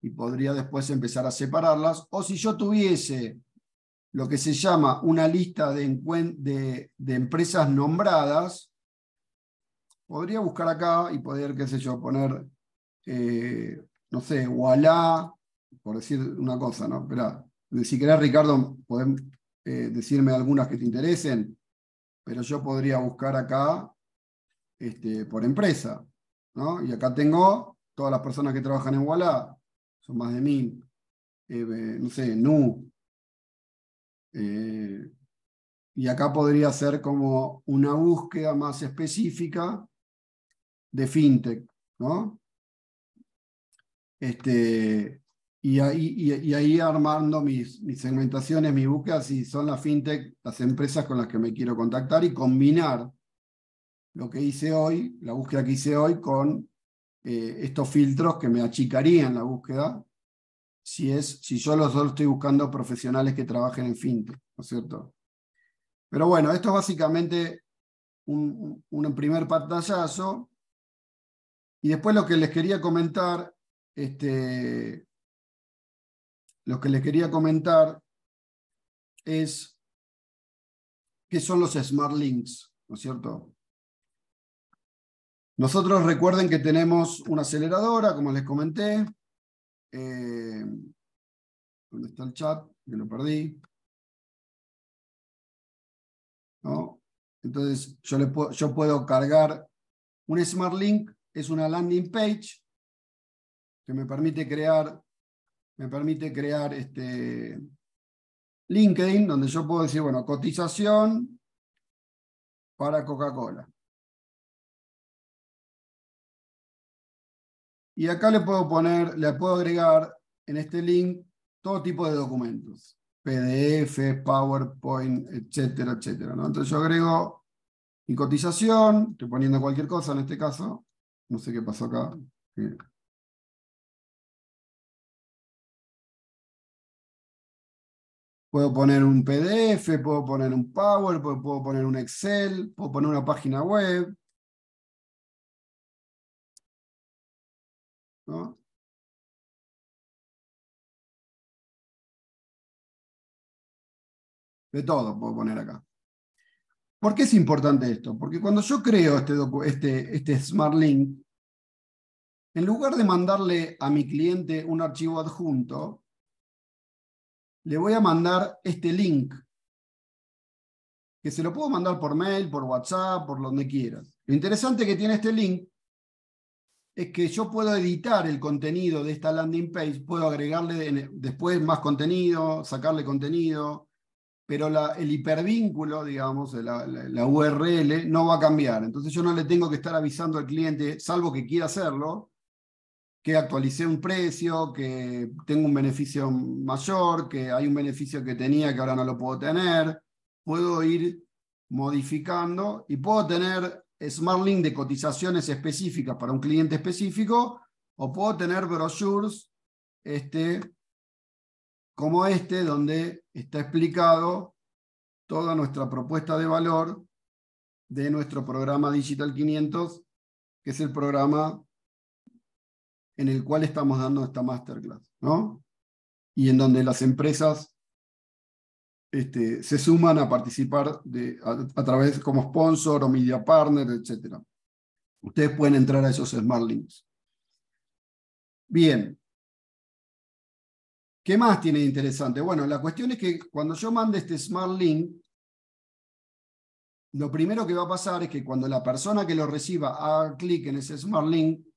y podría después empezar a separarlas. O si yo tuviese lo que se llama una lista de, empresas nombradas, podría buscar acá y poder, qué sé yo, poner, eh, no sé, Wallah, por decir una cosa, ¿no? Si querés, Ricardo, podés eh, decirme algunas que te interesen, pero yo podría buscar acá este, por empresa. ¿no? Y acá tengo todas las personas que trabajan en Walla, son más de mil. Eh, no sé, NU. Eh, y acá podría ser como una búsqueda más específica de fintech, ¿no? Este, y ahí, ahí armando mis, segmentaciones, mis búsquedas, si son las fintech, las empresas con las que me quiero contactar y combinar lo que hice hoy, la búsqueda que hice hoy, con eh, estos filtros que me achicarían la búsqueda si, es, si yo solo estoy buscando profesionales que trabajen en fintech, ¿no es cierto? Pero bueno, esto es básicamente un, un primer pantallazo. Y después lo que les quería comentar, este, lo que les quería comentar es qué son los Smart Links, ¿no es cierto? Nosotros recuerden que tenemos una aceleradora, como les comenté. Eh, ¿Dónde está el chat? Que lo perdí. ¿No? Entonces, yo, puedo, yo puedo cargar un Smart Link, es una landing page que me permite crear me permite crear este LinkedIn, donde yo puedo decir, bueno, cotización para Coca-Cola. Y acá le puedo poner, le puedo agregar en este link todo tipo de documentos, PDF, PowerPoint, etcétera, etcétera. Entonces yo agrego mi cotización, estoy poniendo cualquier cosa en este caso, no sé qué pasó acá. Puedo poner un PDF, puedo poner un Power, puedo, poner un Excel, puedo poner una página web. De todo puedo poner acá. ¿Por qué es importante esto? Porque cuando yo creo este, este, este Smart Link, en lugar de mandarle a mi cliente un archivo adjunto, le voy a mandar este link, que se lo puedo mandar por mail, por WhatsApp, por donde quieras. Lo interesante que tiene este link es que yo puedo editar el contenido de esta landing page, puedo agregarle después más contenido, sacarle contenido, pero el hipervínculo, digamos, la URL no va a cambiar. Entonces yo no le tengo que estar avisando al cliente, salvo que quiera hacerlo, que actualicé un precio, que tengo un beneficio mayor, que hay un beneficio que tenía que ahora no lo puedo tener. Puedo ir modificando y puedo tener SmartLink de cotizaciones específicas para un cliente específico o puedo tener brochures este, como este, donde está explicado toda nuestra propuesta de valor de nuestro programa Digital 500, que es el programa en el cual estamos dando esta masterclass, ¿no? Y en donde las empresas este, se suman a participar de, a, través como sponsor o media partner, etc. Ustedes pueden entrar a esos Smart Links. Bien. ¿Qué más tiene interesante? Bueno, la cuestión es que cuando yo mande este Smart Link, lo primero que va a pasar es que cuando la persona que lo reciba haga clic en ese Smart Link,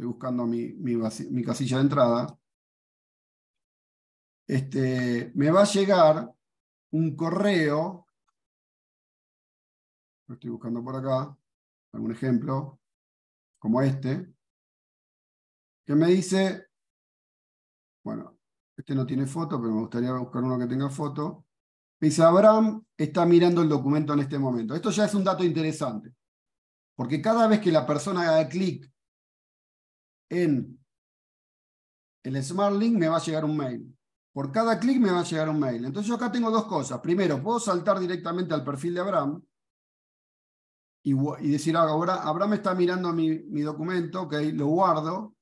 Estoy buscando mi, casilla de entrada. Este, me va a llegar un correo. Lo estoy buscando por acá. Algún ejemplo. Como este. Que me dice. Bueno, este no tiene foto, pero me gustaría buscar uno que tenga foto. Me dice, Abraham está mirando el documento en este momento. Esto ya es un dato interesante, porque cada vez que la persona haga clic en el Smart Link me va a llegar un mail. Por cada clic me va a llegar un mail. Entonces yo acá tengo dos cosas. Primero, puedo saltar directamente al perfil de Abraham y, decir, ahora Abraham está mirando mi, mi documento, ok, lo guardo.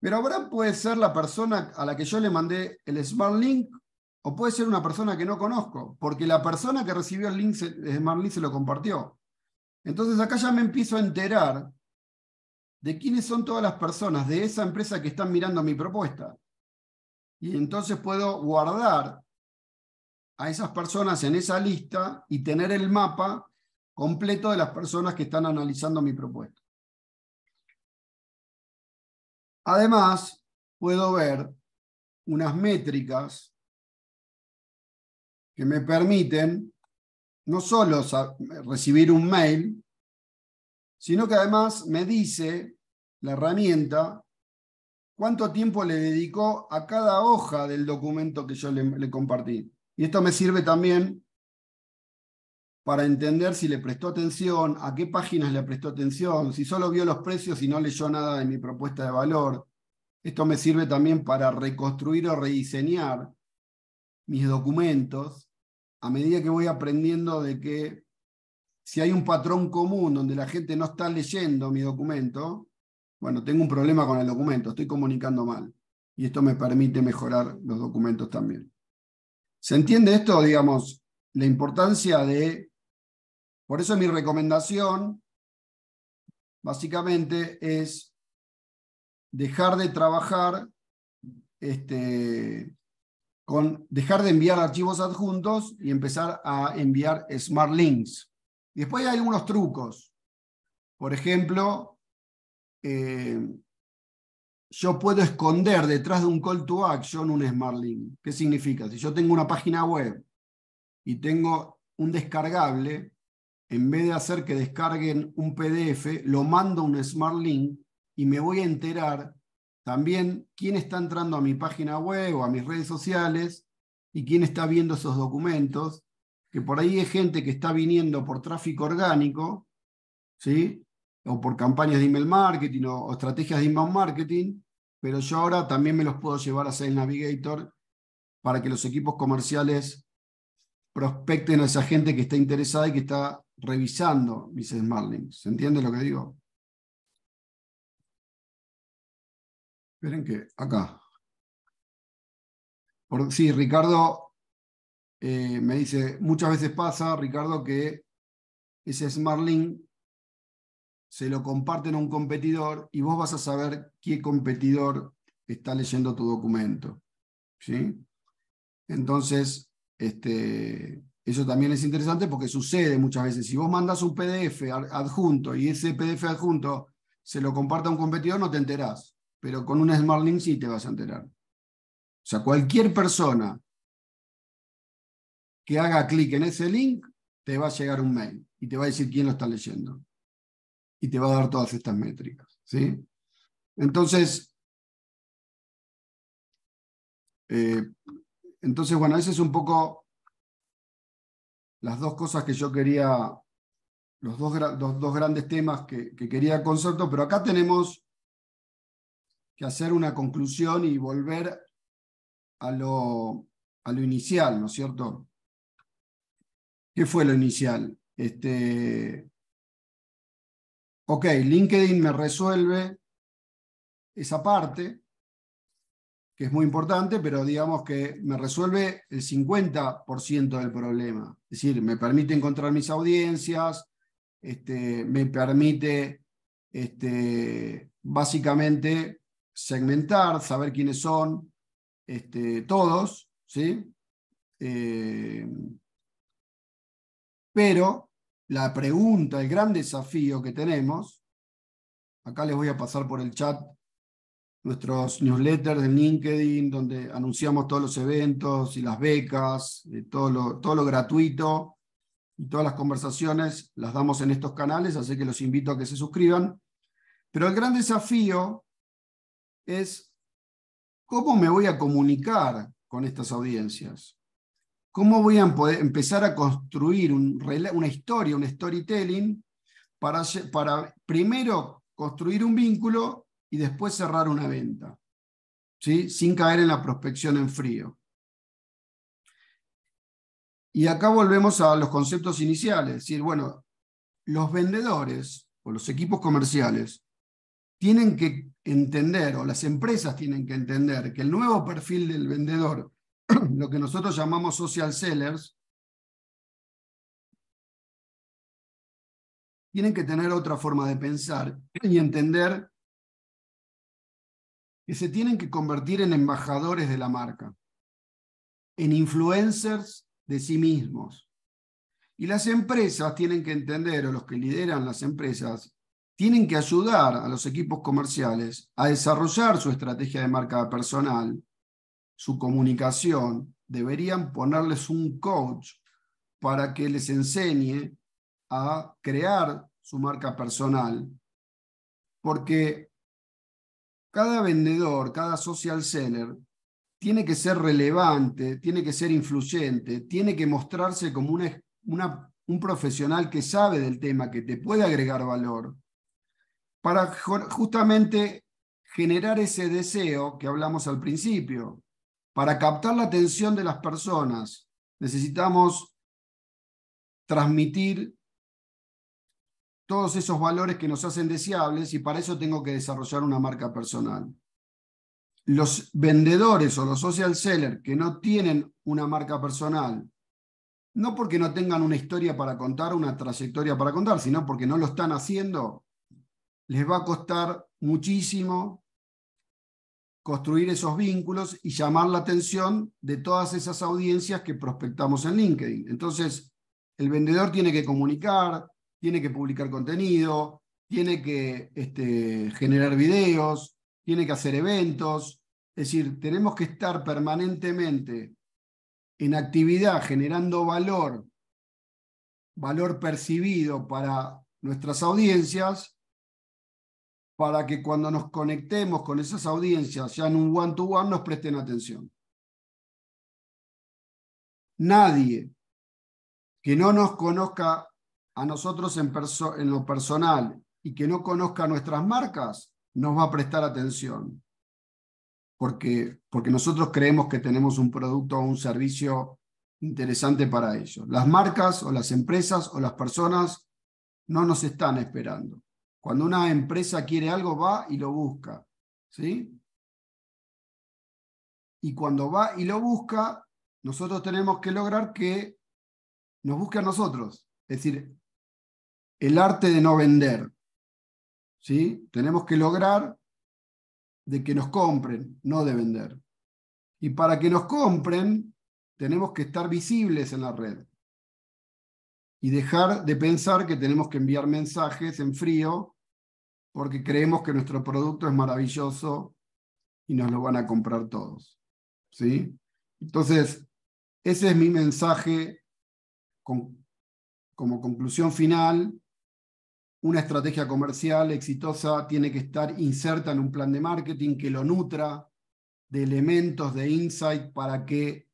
Pero Abraham puede ser la persona a la que yo le mandé el Smart Link o puede ser una persona que no conozco, porque la persona que recibió el link, de Smart Link se lo compartió. Entonces acá ya me empiezo a enterar de quiénes son todas las personas de esa empresa que están mirando mi propuesta. Y entonces puedo guardar a esas personas en esa lista y tener el mapa completo de las personas que están analizando mi propuesta. Además, puedo ver unas métricas que me permiten no solo recibir un mail, sino que además me dice la herramienta, cuánto tiempo le dedicó a cada hoja del documento que yo le, compartí. Y esto me sirve también para entender si le prestó atención, a qué páginas le prestó atención, si solo vio los precios y no leyó nada de mi propuesta de valor. Esto me sirve también para reconstruir o rediseñar mis documentos a medida que voy aprendiendo de que si hay un patrón común donde la gente no está leyendo mi documento, bueno, tengo un problema con el documento, estoy comunicando mal. Y esto me permite mejorar los documentos también. ¿Se entiende esto, digamos, la importancia de... Por eso mi recomendación, básicamente, es dejar de trabajar, este, con dejar de enviar archivos adjuntos y empezar a enviar smart links. después hay algunos trucos. Por ejemplo, eh, yo puedo esconder detrás de un call to action un Smart Link. ¿Qué significa? Si yo tengo una página web y tengo un descargable, en vez de hacer que descarguen un PDF, lo mando un Smart Link y me voy a enterar también quién está entrando a mi página web o a mis redes sociales y quién está viendo esos documentos, que por ahí hay gente que está viniendo por tráfico orgánico, ¿sí? o por campañas de email marketing o, estrategias de email marketing, pero yo ahora también me los puedo llevar a Sales Navigator para que los equipos comerciales prospecten a esa gente que está interesada y que está revisando mis Smartlinks. ¿Se entiende lo que digo? Esperen que, acá. sí, Ricardo eh, me dice, muchas veces pasa, Ricardo, que ese Smartlink se lo comparten a un competidor y vos vas a saber qué competidor está leyendo tu documento. ¿sí? Entonces, este, eso también es interesante porque sucede muchas veces. Si vos mandas un PDF adjunto y ese PDF adjunto se lo comparte a un competidor, no te enterás. Pero con un Smart Link sí te vas a enterar. O sea, cualquier persona que haga clic en ese link, te va a llegar un mail y te va a decir quién lo está leyendo y te va a dar todas estas métricas. ¿sí? Entonces, eh, entonces, bueno, ese es un poco las dos cosas que yo quería, los dos, dos grandes temas que, quería concepto, pero acá tenemos que hacer una conclusión y volver a lo, a lo inicial, ¿no es cierto? ¿Qué fue lo inicial? Este, ok, LinkedIn me resuelve esa parte, que es muy importante, pero digamos que me resuelve el 50% del problema. Es decir, me permite encontrar mis audiencias, este, me permite este, básicamente segmentar, saber quiénes son este, todos, ¿sí? Eh, pero la pregunta, el gran desafío que tenemos, acá les voy a pasar por el chat nuestros newsletters de LinkedIn, donde anunciamos todos los eventos y las becas, eh, todo, lo, todo lo gratuito y todas las conversaciones las damos en estos canales, así que los invito a que se suscriban. Pero el gran desafío es cómo me voy a comunicar con estas audiencias. ¿Cómo voy a empezar a construir una historia, un storytelling, para, para primero construir un vínculo y después cerrar una venta? ¿Sí? Sin caer en la prospección en frío. Y acá volvemos a los conceptos iniciales, es decir, bueno, los vendedores o los equipos comerciales tienen que entender, o las empresas tienen que entender, que el nuevo perfil del vendedor lo que nosotros llamamos social sellers, tienen que tener otra forma de pensar y entender que se tienen que convertir en embajadores de la marca, en influencers de sí mismos. Y las empresas tienen que entender, o los que lideran las empresas, tienen que ayudar a los equipos comerciales a desarrollar su estrategia de marca personal su comunicación, deberían ponerles un coach para que les enseñe a crear su marca personal. Porque cada vendedor, cada social seller, tiene que ser relevante, tiene que ser influyente, tiene que mostrarse como una, un profesional que sabe del tema, que te puede agregar valor, para justamente generar ese deseo que hablamos al principio, para captar la atención de las personas necesitamos transmitir todos esos valores que nos hacen deseables y para eso tengo que desarrollar una marca personal. Los vendedores o los social sellers que no tienen una marca personal, no porque no tengan una historia para contar, una trayectoria para contar, sino porque no lo están haciendo, les va a costar muchísimo construir esos vínculos y llamar la atención de todas esas audiencias que prospectamos en LinkedIn. Entonces, el vendedor tiene que comunicar, tiene que publicar contenido, tiene que este, generar videos, tiene que hacer eventos. Es decir, tenemos que estar permanentemente en actividad generando valor, valor percibido para nuestras audiencias para que cuando nos conectemos con esas audiencias, ya en un one-to-one, nos presten atención. Nadie que no nos conozca a nosotros en, en lo personal y que no conozca nuestras marcas, nos va a prestar atención. Porque, porque nosotros creemos que tenemos un producto o un servicio interesante para ellos. Las marcas o las empresas o las personas no nos están esperando. Cuando una empresa quiere algo, va y lo busca. ¿Sí? Y cuando va y lo busca, nosotros tenemos que lograr que nos busque a nosotros. Es decir, el arte de no vender. ¿Sí? Tenemos que lograr de que nos compren, no de vender. Y para que nos compren, tenemos que estar visibles en la red y dejar de pensar que tenemos que enviar mensajes en frío porque creemos que nuestro producto es maravilloso y nos lo van a comprar todos. ¿Sí? Entonces, ese es mi mensaje como conclusión final. Una estrategia comercial exitosa tiene que estar inserta en un plan de marketing que lo nutra de elementos de insight para que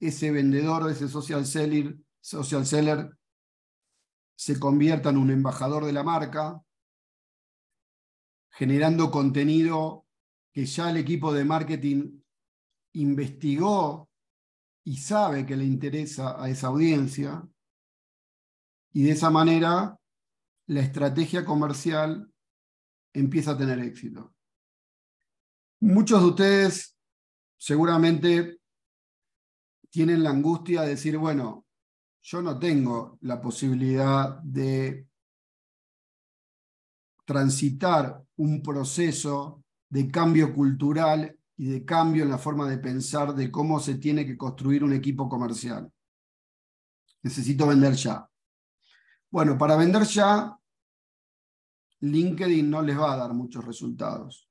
ese vendedor, ese social social seller se convierta en un embajador de la marca, generando contenido que ya el equipo de marketing investigó y sabe que le interesa a esa audiencia. Y de esa manera, la estrategia comercial empieza a tener éxito. Muchos de ustedes seguramente tienen la angustia de decir, bueno, yo no tengo la posibilidad de transitar un proceso de cambio cultural y de cambio en la forma de pensar de cómo se tiene que construir un equipo comercial. Necesito vender ya. Bueno, para vender ya, LinkedIn no les va a dar muchos resultados.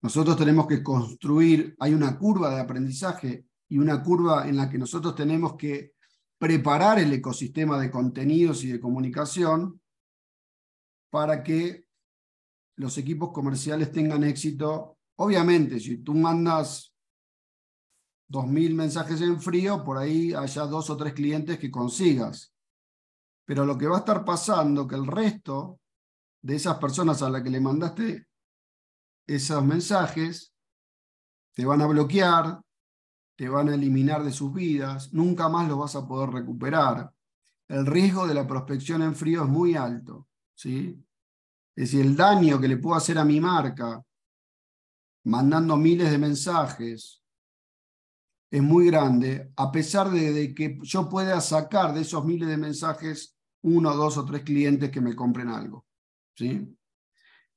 Nosotros tenemos que construir, hay una curva de aprendizaje y una curva en la que nosotros tenemos que preparar el ecosistema de contenidos y de comunicación para que los equipos comerciales tengan éxito. Obviamente, si tú mandas 2.000 mensajes en frío, por ahí haya dos o tres clientes que consigas. Pero lo que va a estar pasando, que el resto de esas personas a las que le mandaste esos mensajes, te van a bloquear, te van a eliminar de sus vidas, nunca más los vas a poder recuperar. El riesgo de la prospección en frío es muy alto. ¿sí? Es decir, el daño que le puedo hacer a mi marca mandando miles de mensajes es muy grande, a pesar de, que yo pueda sacar de esos miles de mensajes uno, dos o tres clientes que me compren algo. ¿sí?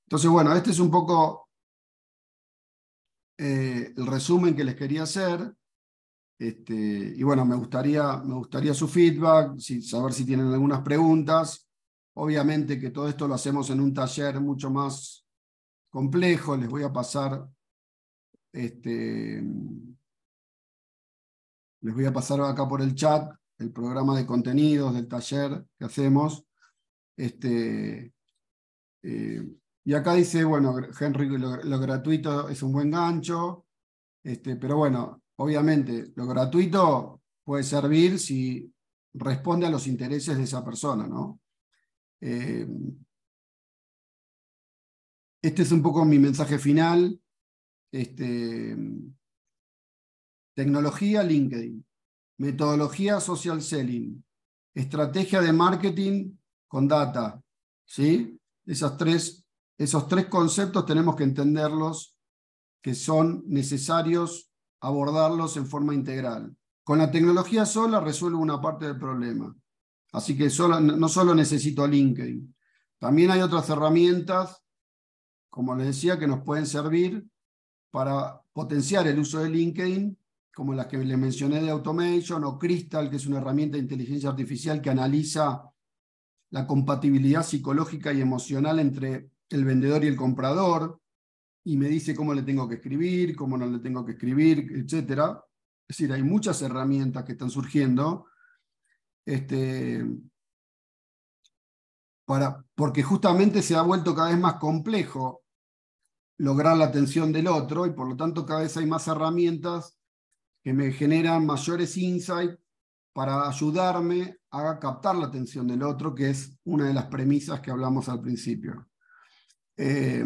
Entonces, bueno, este es un poco eh, el resumen que les quería hacer. Este, y bueno, me gustaría, me gustaría su feedback, saber si tienen algunas preguntas. Obviamente que todo esto lo hacemos en un taller mucho más complejo. Les voy a pasar. Este, les voy a pasar acá por el chat el programa de contenidos del taller que hacemos. Este, eh, y acá dice, bueno, Henry, lo, gratuito es un buen gancho, este, pero bueno, obviamente, lo gratuito puede servir si responde a los intereses de esa persona, ¿no? Eh, este es un poco mi mensaje final. Este, tecnología, LinkedIn. Metodología, social selling. Estrategia de marketing con data. ¿sí? tres, esos tres conceptos tenemos que entenderlos que son necesarios abordarlos en forma integral. Con la tecnología sola resuelvo una parte del problema. Así que no solo necesito LinkedIn, también hay otras herramientas, como les decía, que nos pueden servir para potenciar el uso de LinkedIn, como las que les mencioné de Automation o Crystal, que es una herramienta de inteligencia artificial que analiza la compatibilidad psicológica y emocional entre el vendedor y el comprador, y me dice cómo le tengo que escribir, cómo no le tengo que escribir, etc. Es decir, hay muchas herramientas que están surgiendo. Este, porque justamente se ha vuelto cada vez más complejo lograr la atención del otro y por lo tanto cada vez hay más herramientas que me generan mayores insights para ayudarme a captar la atención del otro, que es una de las premisas que hablamos al principio. Eh,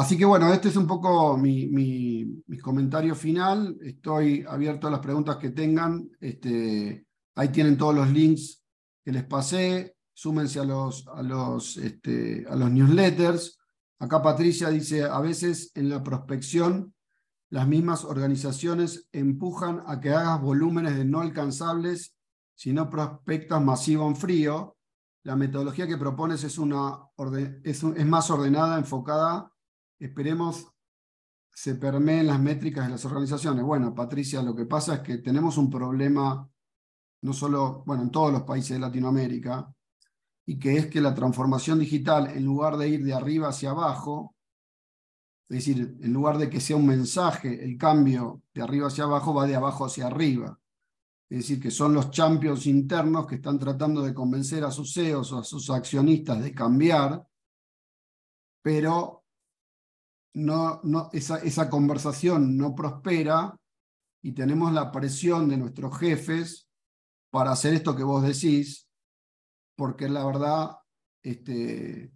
Así que bueno, este es un poco mi, comentario final. Estoy abierto a las preguntas que tengan. Este, ahí tienen todos los links que les pasé. Súmense a los, a los, este, a los newsletters. Acá Patricia dice, a veces en la prospección las mismas organizaciones empujan a que hagas volúmenes de no alcanzables si no prospectas masivo en frío. La metodología que propones es, una es más ordenada, enfocada esperemos se permeen las métricas de las organizaciones. Bueno, Patricia, lo que pasa es que tenemos un problema, no solo, bueno, en todos los países de Latinoamérica, y que es que la transformación digital, en lugar de ir de arriba hacia abajo, es decir, en lugar de que sea un mensaje, el cambio de arriba hacia abajo va de abajo hacia arriba. Es decir, que son los champions internos que están tratando de convencer a sus CEOs o a sus accionistas de cambiar, pero no, esa, conversación no prospera y tenemos la presión de nuestros jefes para hacer esto que vos decís, porque la verdad, este,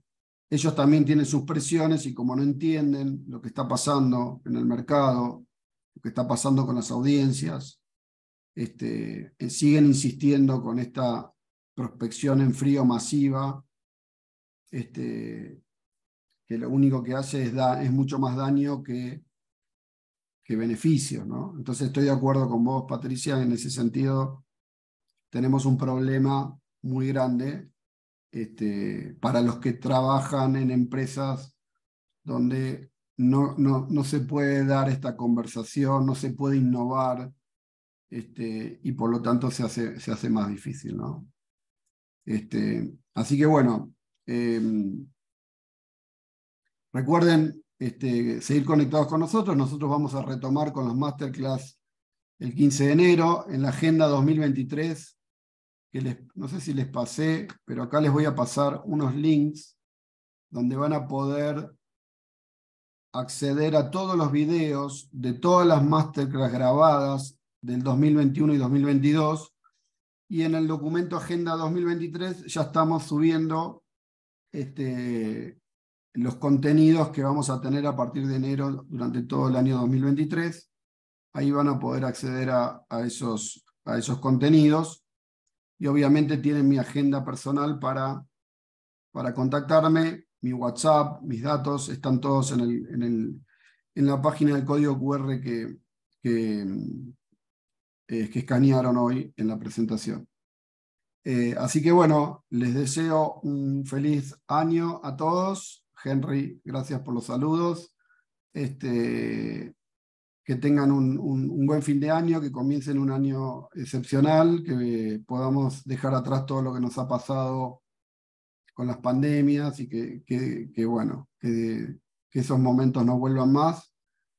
ellos también tienen sus presiones y como no entienden lo que está pasando en el mercado, lo que está pasando con las audiencias, este, siguen insistiendo con esta prospección en frío masiva, este, que lo único que hace es, da, es mucho más daño que, que beneficio ¿no? Entonces estoy de acuerdo con vos, Patricia, en ese sentido tenemos un problema muy grande este, para los que trabajan en empresas donde no, no, no, se puede dar esta conversación, no se puede innovar este, y por lo tanto se hace, se hace más difícil. ¿no? Este, así que bueno, em, Recuerden este, seguir conectados con nosotros. Nosotros vamos a retomar con las masterclass el 15 de enero en la Agenda 2023. Que les, no sé si les pasé, pero acá les voy a pasar unos links donde van a poder acceder a todos los videos de todas las masterclass grabadas del 2021 y 2022. Y en el documento Agenda 2023 ya estamos subiendo este, los contenidos que vamos a tener a partir de enero durante todo el año 2023. Ahí van a poder acceder a, esos, a esos contenidos y obviamente tienen mi agenda personal para, para contactarme, mi WhatsApp, mis datos, están todos en, el, en, la página del código QR que, que, eh, que escanearon hoy en la presentación. Eh, así que bueno, les deseo un feliz año a todos Henry, gracias por los saludos. Este, que tengan un, buen fin de año, que comiencen un año excepcional, que podamos dejar atrás todo lo que nos ha pasado con las pandemias y que, que bueno, que esos momentos no vuelvan más.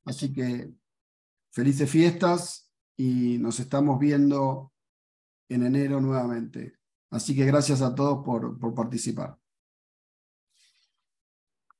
Así que felices fiestas y nos estamos viendo en enero nuevamente. Así que gracias a todos por, por participar.